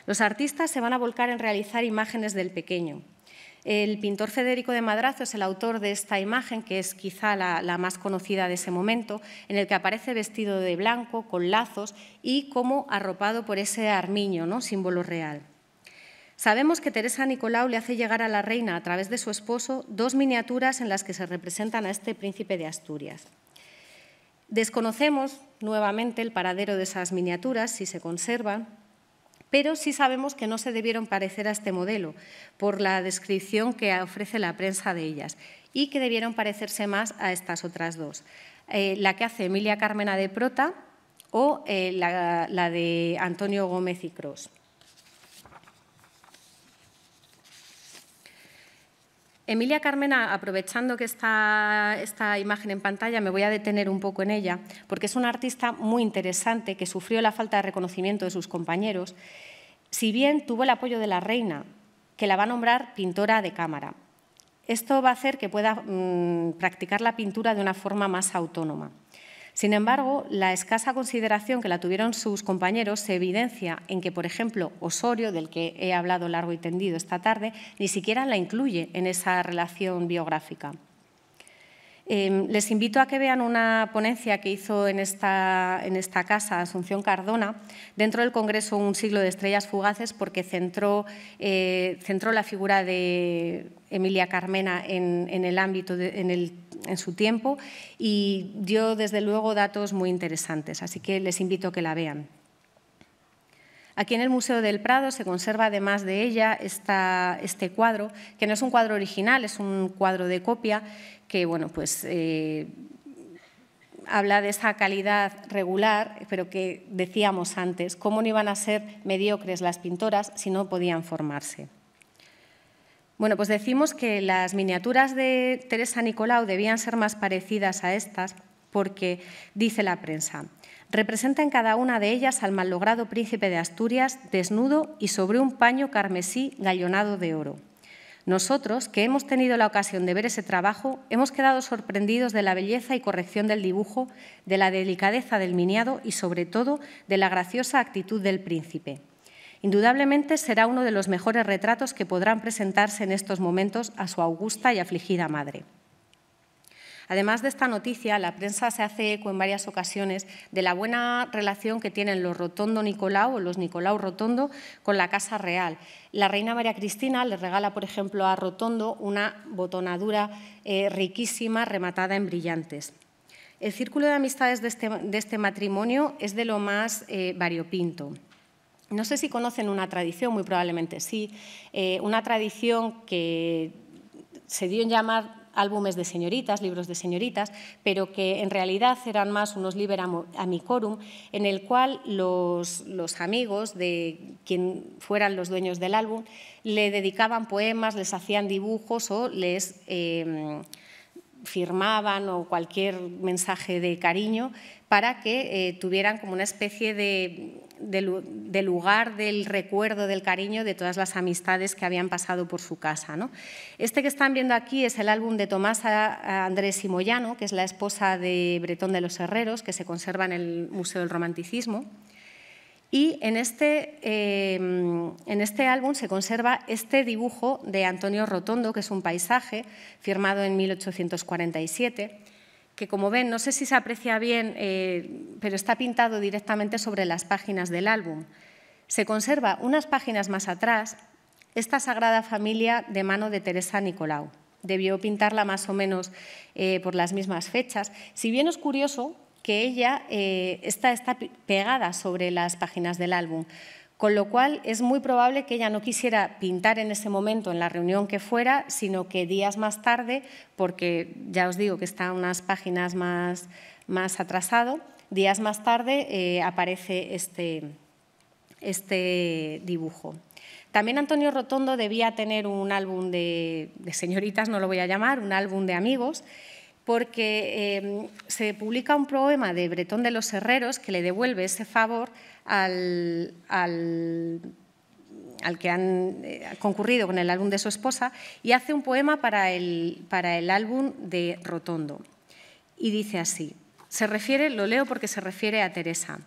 Los artistas se van a volcar en realizar imágenes del pequeño. El pintor Federico de Madrazo es el autor de esta imagen, que es quizá la, más conocida de ese momento, en el que aparece vestido de blanco, con lazos y como arropado por ese armiño, símbolo real. Sabemos que Teresa Nicolau le hace llegar a la reina, a través de su esposo, dos miniaturas en las que se representan a este príncipe de Asturias. Desconocemos nuevamente el paradero de esas miniaturas, si se conservan, pero sí sabemos que no se debieron parecer a este modelo por la descripción que ofrece la prensa de ellas y que debieron parecerse más a estas otras dos. Eh, la que hace Emilia Carmena de Prota o eh, la, la de Antonio Gómez y Cross. Emilia Carmena, aprovechando que está esta imagen en pantalla, me voy a detener un poco en ella, porque es una artista muy interesante que sufrió la falta de reconocimiento de sus compañeros, si bien tuvo el apoyo de la reina, que la va a nombrar pintora de cámara. Esto va a hacer que pueda mm, practicar la pintura de una forma más autónoma. Sin embargo, la escasa consideración que la tuvieron sus compañeros se evidencia en que, por ejemplo, Osorio, del que he hablado largo y tendido esta tarde, ni siquiera la incluye en esa relación biográfica. Em, les invito a que vean una ponencia que hizo en esta, casa Asunción Cardona dentro del Congreso Un siglo de estrellas fugaces porque centró, eh, la figura de Emilia Carmena en, el ámbito, de, en el en su tiempo y dio desde luego datos muy interesantes, así que les invito a que la vean. Aquí en el Museo del Prado se conserva además de ella este cuadro, que no es un cuadro original, es un cuadro de copia que bueno, pues, eh, habla de esa calidad regular, pero que decíamos antes, cómo no iban a ser mediocres las pintoras si no podían formarse. Bueno, pues decimos que las miniaturas de Teresa Nicolau debían ser más parecidas a estas porque, dice la prensa, representa cada una de ellas al malogrado príncipe de Asturias desnudo y sobre un paño carmesí gallonado de oro. Nosotros, que hemos tenido la ocasión de ver ese trabajo, hemos quedado sorprendidos de la belleza y corrección del dibujo, de la delicadeza del miniado y, sobre todo, de la graciosa actitud del príncipe. Indudablemente será uno de los mejores retratos que podrán presentarse en estos momentos a su augusta y afligida madre. Además de esta noticia, la prensa se hace eco en varias ocasiones de la buena relación que tienen los Rotondo Nicolau o los Nicolau Rotondo con la Casa Real. La reina María Cristina le regala, por ejemplo, a Rotondo una botonadura eh, riquísima rematada en brillantes. El círculo de amistades de este, este matrimonio es de lo más eh, variopinto. No sé si conocen una tradición, muy probablemente sí, eh, una tradición que se dio en llamar álbumes de señoritas, libros de señoritas, pero que en realidad eran más unos liber amicorum, en el cual los, amigos de quien fueran los dueños del álbum le dedicaban poemas, les hacían dibujos o les em, firmaban o cualquier mensaje de cariño para que eh, tuvieran como una especie de del, lugar del recuerdo, del cariño de todas las amistades que habían pasado por su casa. Este que están viendo aquí es el álbum de Tomás Andrés Simoyano, que es la esposa de Bretón de los Herreros, que se conserva en el Museo del Romanticismo. Y en este, eh, en este álbum se conserva este dibujo de Antonio Rotondo, que es un paisaje firmado en 1847 que como ven, no sé si se aprecia bien, eh, pero está pintado directamente sobre las páginas del álbum. Se conserva unas páginas más atrás esta Sagrada Familia de mano de Teresa Nicolau. Debió pintarla más o menos eh, por las mismas fechas. Si bien es curioso que ella eh, está, está pegada sobre las páginas del álbum, con lo cual es muy probable que ella no quisiera pintar en ese momento, en la reunión que fuera, sino que días más tarde, porque ya os digo que está unas páginas más, más atrasado, días más tarde eh, aparece este, este dibujo. También Antonio Rotondo debía tener un álbum de, señoritas, no lo voy a llamar, un álbum de amigos, porque eh, se publica un poema de Bretón de los Herreros que le devuelve ese favor al, que han eh, concurrido con el álbum de su esposa y hace un poema para el, álbum de Rotondo. Y dice así, se refiere, lo leo porque se refiere a Teresa,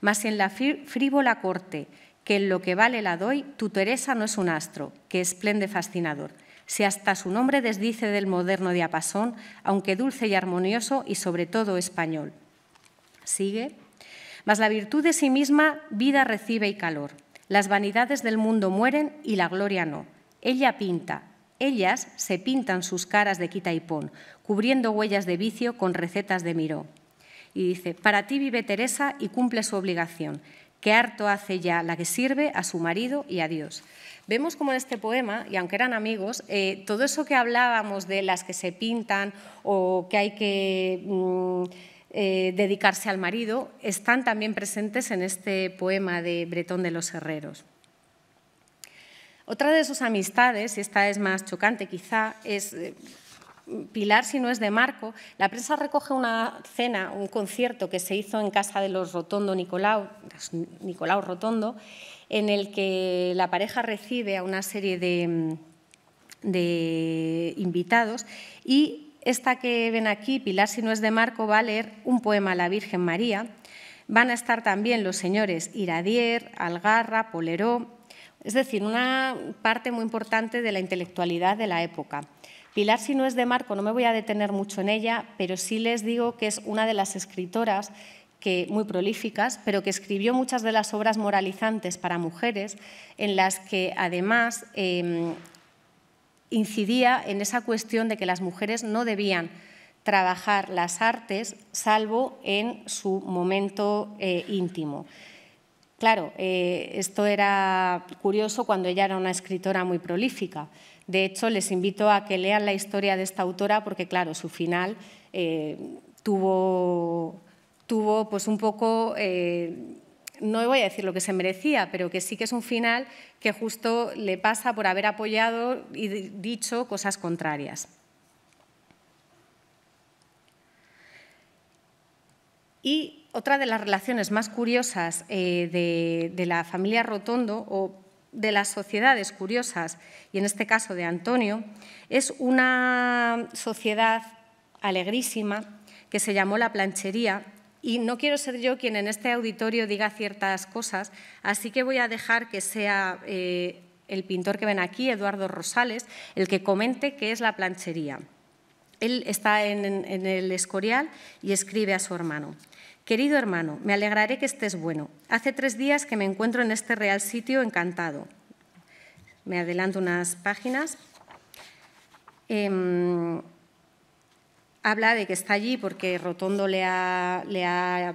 mas en la frívola corte, que en lo que vale la doy, tu Teresa no es un astro, que esplende fascinador si hasta su nombre desdice del moderno diapasón, aunque dulce y armonioso y sobre todo español. Sigue, mas la virtud de sí misma vida recibe y calor. Las vanidades del mundo mueren y la gloria no. Ella pinta, ellas se pintan sus caras de quita y pon, cubriendo huellas de vicio con recetas de miró. Y dice, para ti vive Teresa y cumple su obligación, que harto hace ya la que sirve a su marido y a Dios. Vemos como en este poema, y aunque eran amigos, eh, todo eso que hablábamos de las que se pintan o que hay que... Mm, eh, dedicarse al marido, están también presentes en este poema de Bretón de los Herreros. Otra de sus amistades, y esta es más chocante quizá, es eh, Pilar, si no es de Marco. La prensa recoge una cena, un concierto que se hizo en casa de los Rotondo Nicolau, Nicolau Rotondo, en el que la pareja recibe a una serie de, mm, de invitados y esta que ven aquí, Pilar, si no es de Marco, va a leer un poema a la Virgen María. Van a estar también los señores Iradier, Algarra, Poleró, es decir, una parte muy importante de la intelectualidad de la época. Pilar, si no es de Marco, no me voy a detener mucho en ella, pero sí les digo que es una de las escritoras que, muy prolíficas, pero que escribió muchas de las obras moralizantes para mujeres, en las que además em, incidía en esa cuestión de que las mujeres no debían trabajar las artes salvo en su momento eh, íntimo. Claro, eh, esto era curioso cuando ella era una escritora muy prolífica. De hecho, les invito a que lean la historia de esta autora porque, claro, su final eh, tuvo, tuvo pues un poco no voy a decir lo que se merecía, pero que sí que es un final que justo le pasa por haber apoyado y dicho cosas contrarias. Y otra de las relaciones más curiosas eh, de, de, la familia Rotondo o de las sociedades curiosas, y en este caso de Antonio, es una sociedad alegrísima que se llamó la planchería y no quiero ser yo quien en este auditorio diga ciertas cosas, así que voy a dejar que sea eh, el pintor que ven aquí, Eduardo Rosales, el que comente qué es la planchería. Él está en, el Escorial y escribe a su hermano. Querido hermano, me alegraré que estés bueno. Hace tres días que me encuentro en este real sitio encantado. Me adelanto unas páginas. Em, habla de que está allí porque Rotondo le ha,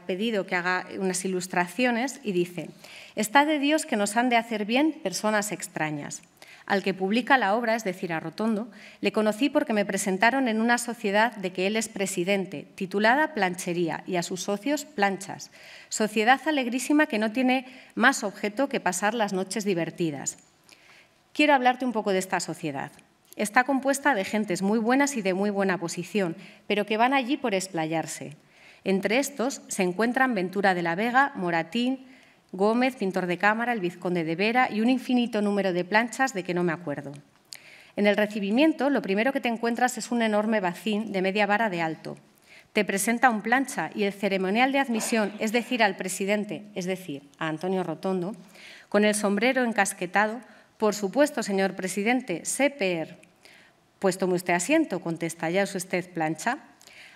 pedido que haga unas ilustraciones y dice, está de Dios que nos han de hacer bien personas extrañas. Al que publica la obra, es decir, a Rotondo, le conocí porque me presentaron en una sociedad de que él es presidente, titulada Planchería, y a sus socios Planchas, sociedad alegrísima que no tiene más objeto que pasar las noches divertidas. Quiero hablarte un poco de esta sociedad. Está compuesta de gentes muy buenas y de muy buena posición, pero que van allí por explayarse. Entre estos se encuentran Ventura de la Vega, Moratín, Gómez, pintor de cámara, el vizconde de Vera y un infinito número de planchas de que no me acuerdo. En el recibimiento, lo primero que te encuentras es un enorme bacín de media vara de alto. Te presenta un plancha y el ceremonial de admisión, es decir, al presidente, es decir, a Antonio Rotondo, con el sombrero encasquetado, por supuesto, señor presidente, CPR, pues tome usted asiento, contesta, ya su usted plancha.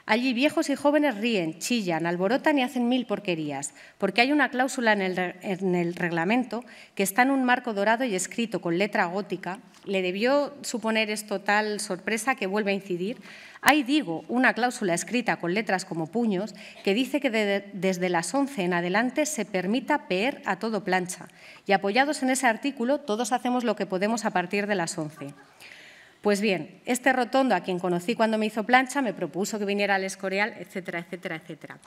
Allí viejos y jóvenes ríen, chillan, alborotan y hacen mil porquerías, porque hay una cláusula en el, reglamento que está en un marco dorado y escrito con letra gótica. Le debió suponer esto tal sorpresa que vuelve a incidir. Ahí digo, una cláusula escrita con letras como puños que dice que desde las 11 en adelante se permita peer a todo plancha. Y apoyados en ese artículo, todos hacemos lo que podemos a partir de las 11. Pues bien, este rotondo, a quien conocí cuando me hizo plancha, me propuso que viniera al Escorial, etcétera, etcétera, etcétera.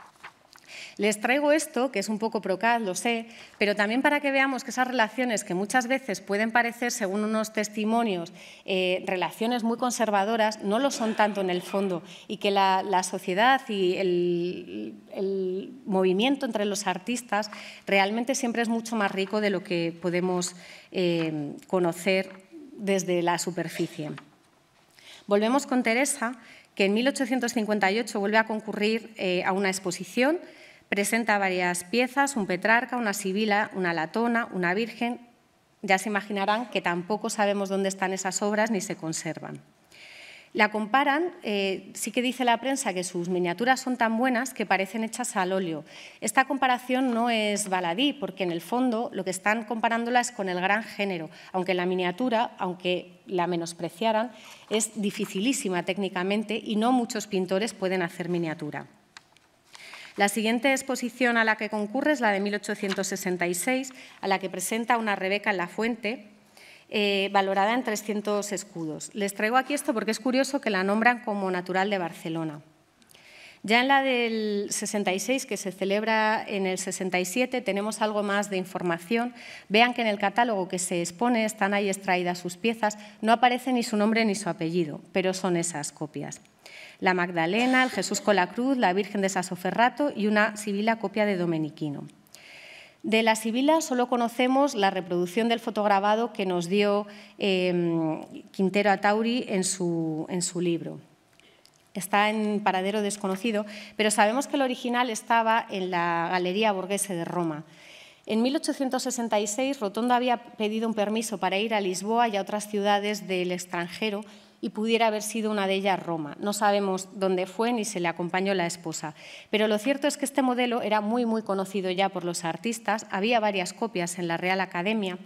Les traigo esto, que es un poco procaz, lo sé, pero también para que veamos que esas relaciones que muchas veces pueden parecer, según unos testimonios, eh, relaciones muy conservadoras, no lo son tanto en el fondo y que la, sociedad y el, movimiento entre los artistas realmente siempre es mucho más rico de lo que podemos eh, conocer desde la superficie. Volvemos con Teresa, que en 1858 vuelve a concurrir eh, a una exposición, presenta varias piezas, un Petrarca, una Sibila, una Latona, una Virgen. Ya se imaginarán que tampoco sabemos dónde están esas obras ni se conservan. La comparan, eh, sí que dice la prensa que sus miniaturas son tan buenas que parecen hechas al óleo. Esta comparación no es baladí, porque en el fondo lo que están comparándola es con el gran género, aunque la miniatura, aunque la menospreciaran, es dificilísima técnicamente y no muchos pintores pueden hacer miniatura. La siguiente exposición a la que concurre es la de 1866, a la que presenta una Rebeca en la Fuente, eh, valorada en 300 escudos. Les traigo aquí esto porque es curioso que la nombran como natural de Barcelona. Ya en la del 66, que se celebra en el 67, tenemos algo más de información. Vean que en el catálogo que se expone están ahí extraídas sus piezas. No aparece ni su nombre ni su apellido, pero son esas copias. La Magdalena, el Jesús con la Cruz, la Virgen de Sasoferrato y una sibila copia de Domeniquino. De la Sibila solo conocemos la reproducción del fotograbado que nos dio em, Quintero Atauri en su, en su libro. Está en paradero desconocido, pero sabemos que el original estaba en la Galería Borghese de Roma. En 1866, Rotondo había pedido un permiso para ir a Lisboa y a otras ciudades del extranjero y pudiera haber sido una de ellas Roma. No sabemos dónde fue ni se le acompañó la esposa. Pero lo cierto es que este modelo era muy, muy conocido ya por los artistas. Había varias copias en la Real Academia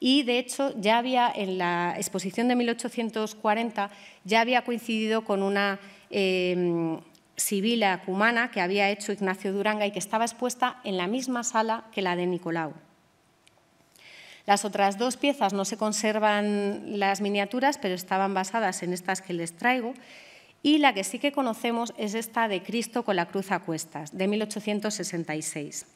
y de hecho ya había en la exposición de 1840 ya había coincidido con una em, sibila cumana que había hecho Ignacio Duranga y que estaba expuesta en la misma sala que la de Nicolau. Las otras dos piezas no se conservan las miniaturas, pero estaban basadas en estas que les traigo. Y la que sí que conocemos es esta de Cristo con la cruz a cuestas, de 1866.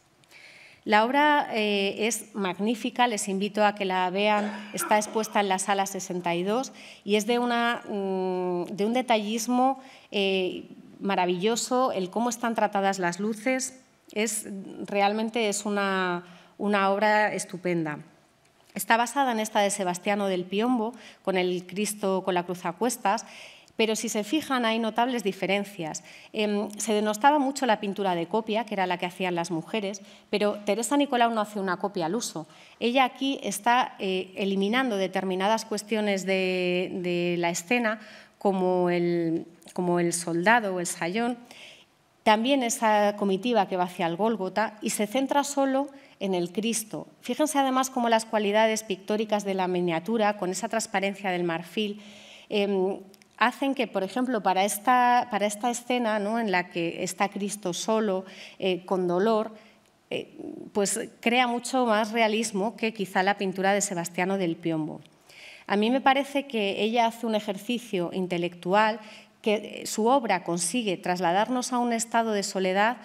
La obra eh, es magnífica, les invito a que la vean, está expuesta en la sala 62 y es de, mm, un detallismo eh, maravilloso, el cómo están tratadas las luces, es, realmente es una obra estupenda. Está basada en esta de Sebastiano del Piombo, con el Cristo con la cruz a cuestas, pero si se fijan hay notables diferencias. Em, se denostaba mucho la pintura de copia, que era la que hacían las mujeres, pero Teresa Nicolau no hace una copia al uso. Ella aquí está eh, eliminando determinadas cuestiones de, la escena, como el, soldado o el sayón, también esa comitiva que va hacia el Gólgota, y se centra solo en el Cristo. Fíjense además cómo las cualidades pictóricas de la miniatura, con esa transparencia del marfil, em, hacen que, por ejemplo, para esta, para esta escena ¿no? en la que está Cristo solo, eh, con dolor, eh, pues crea mucho más realismo que quizá la pintura de Sebastiano del Piombo. A mí me parece que ella hace un ejercicio intelectual que eh, su obra consigue trasladarnos a un estado de soledad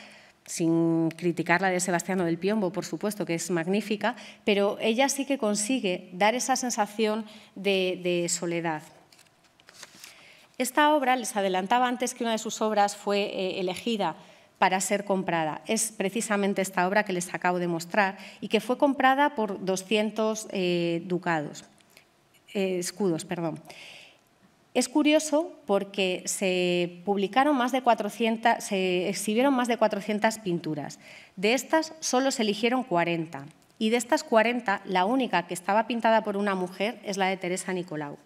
sin criticar la de Sebastiano del Piombo, por supuesto, que es magnífica, pero ella sí que consigue dar esa sensación de, soledad. Esta obra, les adelantaba antes que una de sus obras fue eh, elegida para ser comprada. Es precisamente esta obra que les acabo de mostrar y que fue comprada por 200 eh, ducados, eh, escudos. Perdón. Es curioso porque se publicaron más de 400, se exhibieron más de 400 pinturas. De estas solo se eligieron 40 y de estas 40 la única que estaba pintada por una mujer es la de Teresa Nicolau.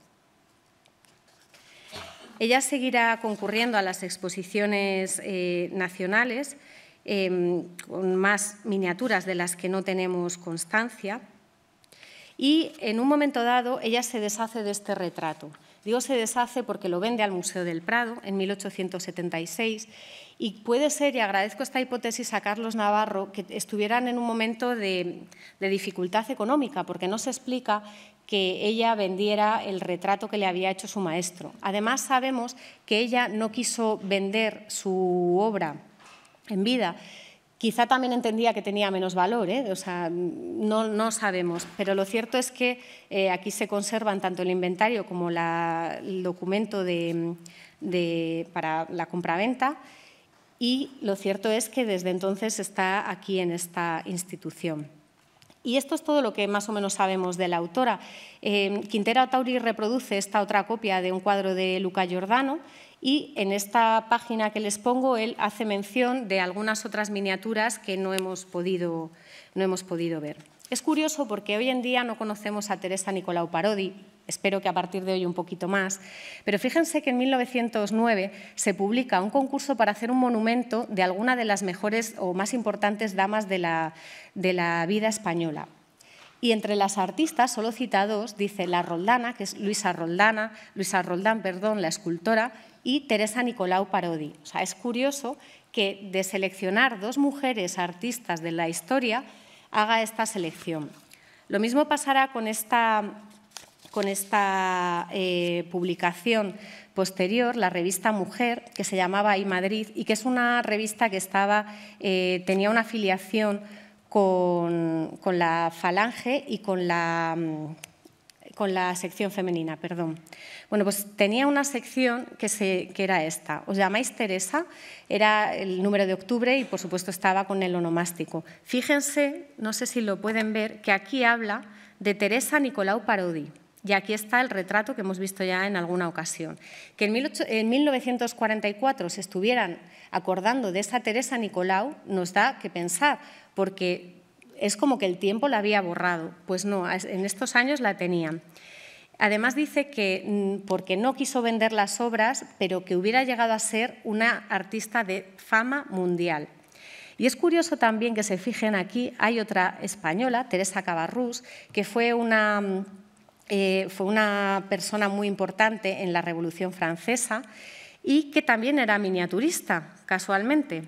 Ella seguirá concurriendo a las exposiciones eh, nacionales em, con más miniaturas de las que no tenemos constancia y en un momento dado ella se deshace de este retrato Dios se deshace porque lo vende al Museo del Prado en 1876 y puede ser, y agradezco esta hipótesis a Carlos Navarro, que estuvieran en un momento de, de dificultad económica porque no se explica que ella vendiera el retrato que le había hecho su maestro. Además, sabemos que ella no quiso vender su obra en vida Quizá también entendía que tenía menos valor, ¿eh? o sea, no, sabemos, pero lo cierto es que eh, aquí se conservan tanto el inventario como el documento para la compraventa y lo cierto es que desde entonces está aquí en esta institución. Y esto es todo lo que más o menos sabemos de la autora. Eh, Quintero Tauri reproduce esta otra copia de un cuadro de Luca Giordano, y en esta página que les pongo, él hace mención de algunas otras miniaturas que no hemos podido, no hemos podido ver. Es curioso porque hoy en día no conocemos a Teresa Nicolau Parodi, espero que a partir de hoy un poquito más, pero fíjense que en 1909 se publica un concurso para hacer un monumento de alguna de las mejores o más importantes damas de la, vida española. Y entre las artistas, solo dos, dice la Roldana, que es Luisa Roldana, Luisa Roldán, perdón, la escultora, y Teresa Nicolau Parodi. O sea, es curioso que de seleccionar dos mujeres artistas de la historia haga esta selección. Lo mismo pasará con esta, con esta eh, publicación posterior, la revista Mujer, que se llamaba I Madrid y que es una revista que estaba, eh, tenía una afiliación con, la Falange y con la mm, con la sección femenina, perdón. Bueno, pues tenía una sección que, que era esta. Os llamáis Teresa, era el número de octubre y por supuesto estaba con el onomástico. Fíjense, no sé si lo pueden ver, que aquí habla de Teresa Nicolau Parodi. Y aquí está el retrato que hemos visto ya en alguna ocasión. Que en, 1944 se estuvieran acordando de esa Teresa Nicolau nos da que pensar, porque es como que el tiempo la había borrado. Pues no, en estos años la tenía. Además dice que mm, porque no quiso vender las obras, pero que hubiera llegado a ser una artista de fama mundial. Y es curioso también que se fijen aquí, hay otra española, Teresa Cabarrús, que fue una, mm, eh, fue una persona muy importante en la Revolución Francesa y que también era miniaturista, casualmente.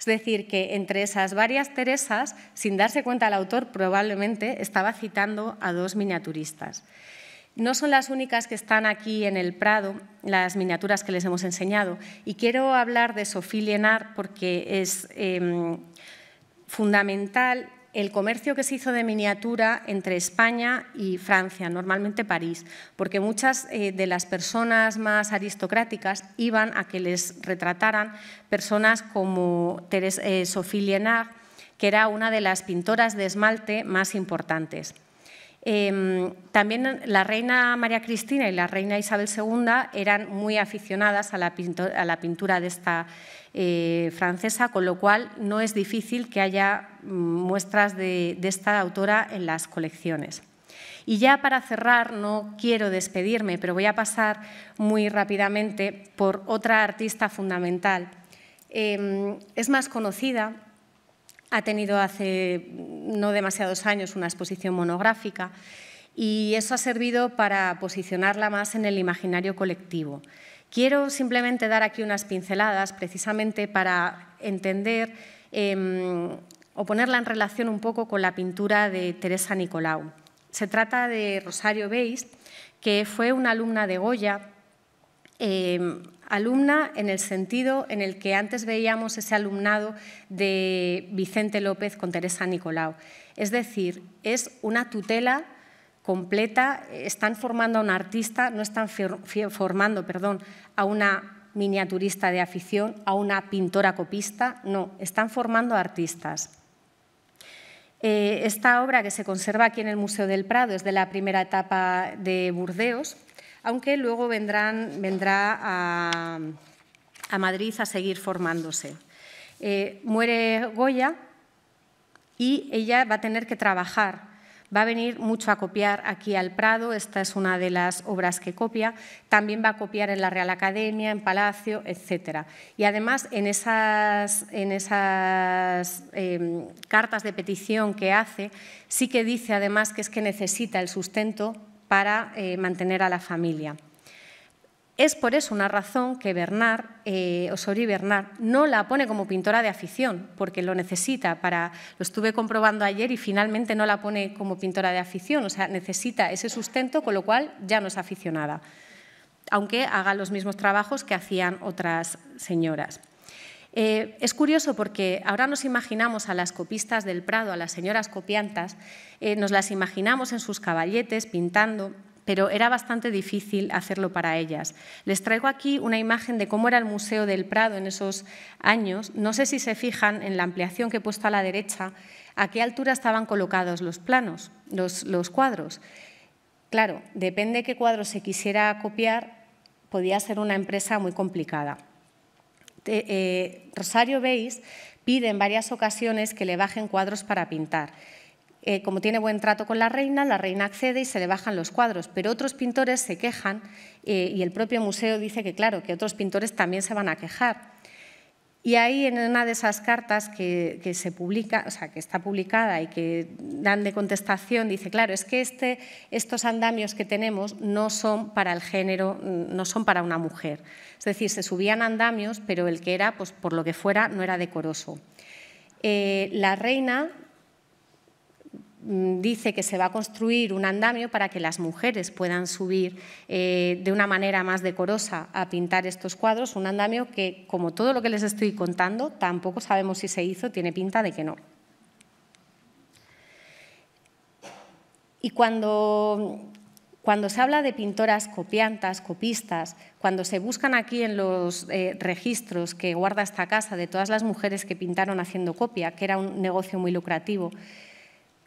Es decir, que entre esas varias Teresas, sin darse cuenta el autor, probablemente estaba citando a dos miniaturistas. No son las únicas que están aquí en el Prado, las miniaturas que les hemos enseñado. Y quiero hablar de Sophie Lienard porque es em, fundamental el comercio que se hizo de miniatura entre España y Francia, normalmente París, porque muchas eh, de las personas más aristocráticas iban a que les retrataran personas como eh, Sophie Lienard, que era una de las pintoras de esmalte más importantes. Em, también la reina María Cristina y la reina Isabel II eran muy aficionadas a la, pintura, a la pintura de esta eh, francesa, con lo cual no es difícil que haya mm, muestras de, esta autora en las colecciones. Y ya para cerrar, no quiero despedirme, pero voy a pasar muy rápidamente por otra artista fundamental. Em, es más conocida, ha tenido hace no demasiados años una exposición monográfica y eso ha servido para posicionarla más en el imaginario colectivo. Quiero simplemente dar aquí unas pinceladas precisamente para entender em, o ponerla en relación un poco con la pintura de Teresa Nicolau. Se trata de Rosario Beis, que fue una alumna de Goya, em, alumna en el sentido en el que antes veíamos ese alumnado de Vicente López con Teresa Nicolau. Es decir, es una tutela completa, están formando a un artista, no están formando perdón, a una miniaturista de afición, a una pintora copista, no, están formando artistas. Eh, esta obra que se conserva aquí en el Museo del Prado es de la primera etapa de Burdeos, aunque luego vendrán, vendrá a, Madrid a seguir formándose. Eh, muere Goya y ella va a tener que trabajar Va a venir mucho a copiar aquí al Prado, esta es una de las obras que copia, también va a copiar en la Real Academia, en Palacio, etc. Y además en esas, em, cartas de petición que hace, sí que dice además que es que necesita el sustento para eh, mantener a la familia. Es por eso una razón que Bernard, eh, Bernard, no la pone como pintora de afición, porque lo necesita para. Lo estuve comprobando ayer y finalmente no la pone como pintora de afición, o sea, necesita ese sustento, con lo cual ya no es aficionada, aunque haga los mismos trabajos que hacían otras señoras. Eh, es curioso porque ahora nos imaginamos a las copistas del Prado, a las señoras copiantas, eh, nos las imaginamos en sus caballetes pintando, pero era bastante difícil hacerlo para ellas. Les traigo aquí una imagen de cómo era el Museo del Prado en esos años. No sé si se fijan en la ampliación que he puesto a la derecha, a qué altura estaban colocados los planos, los, cuadros. Claro, depende qué cuadro se quisiera copiar, podía ser una empresa muy complicada. Eh, Rosario Beis pide en varias ocasiones que le bajen cuadros para pintar. Eh, como tiene buen trato con la reina, la reina accede y se le bajan los cuadros, pero otros pintores se quejan eh, y el propio museo dice que, claro, que otros pintores también se van a quejar. Y ahí en una de esas cartas que, se publica, o sea, que está publicada y que dan de contestación, dice, claro, es que este, estos andamios que tenemos no son para el género, no son para una mujer. Es decir, se subían andamios, pero el que era, pues por lo que fuera, no era decoroso. Eh, la reina Mm, dice que se va a construir un andamio para que las mujeres puedan subir eh, de una manera más decorosa a pintar estos cuadros, un andamio que, como todo lo que les estoy contando, tampoco sabemos si se hizo, tiene pinta de que no. Y cuando, se habla de pintoras copiantas, copistas, cuando se buscan aquí en los eh, registros que guarda esta casa de todas las mujeres que pintaron haciendo copia, que era un negocio muy lucrativo,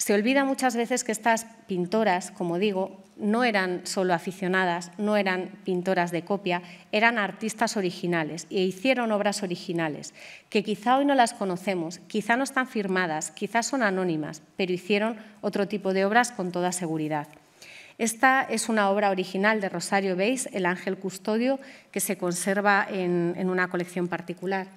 se olvida muchas veces que estas pintoras, como digo, no eran solo aficionadas, no eran pintoras de copia, eran artistas originales e hicieron obras originales, que quizá hoy no las conocemos, quizá no están firmadas, quizá son anónimas, pero hicieron otro tipo de obras con toda seguridad. Esta es una obra original de Rosario Beis, El Ángel Custodio, que se conserva en una colección particular.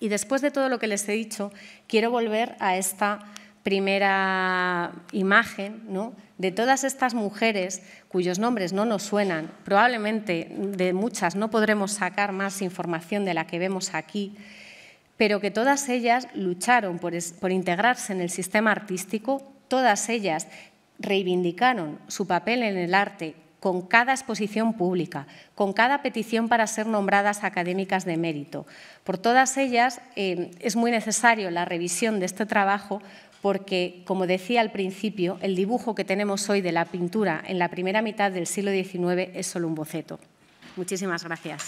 Y después de todo lo que les he dicho, quiero volver a esta primera imagen ¿no? de todas estas mujeres cuyos nombres no nos suenan. Probablemente de muchas no podremos sacar más información de la que vemos aquí, pero que todas ellas lucharon por, integrarse en el sistema artístico, todas ellas reivindicaron su papel en el arte con cada exposición pública, con cada petición para ser nombradas académicas de mérito. Por todas ellas eh, es muy necesario la revisión de este trabajo porque, como decía al principio, el dibujo que tenemos hoy de la pintura en la primera mitad del siglo XIX es solo un boceto. Muchísimas gracias.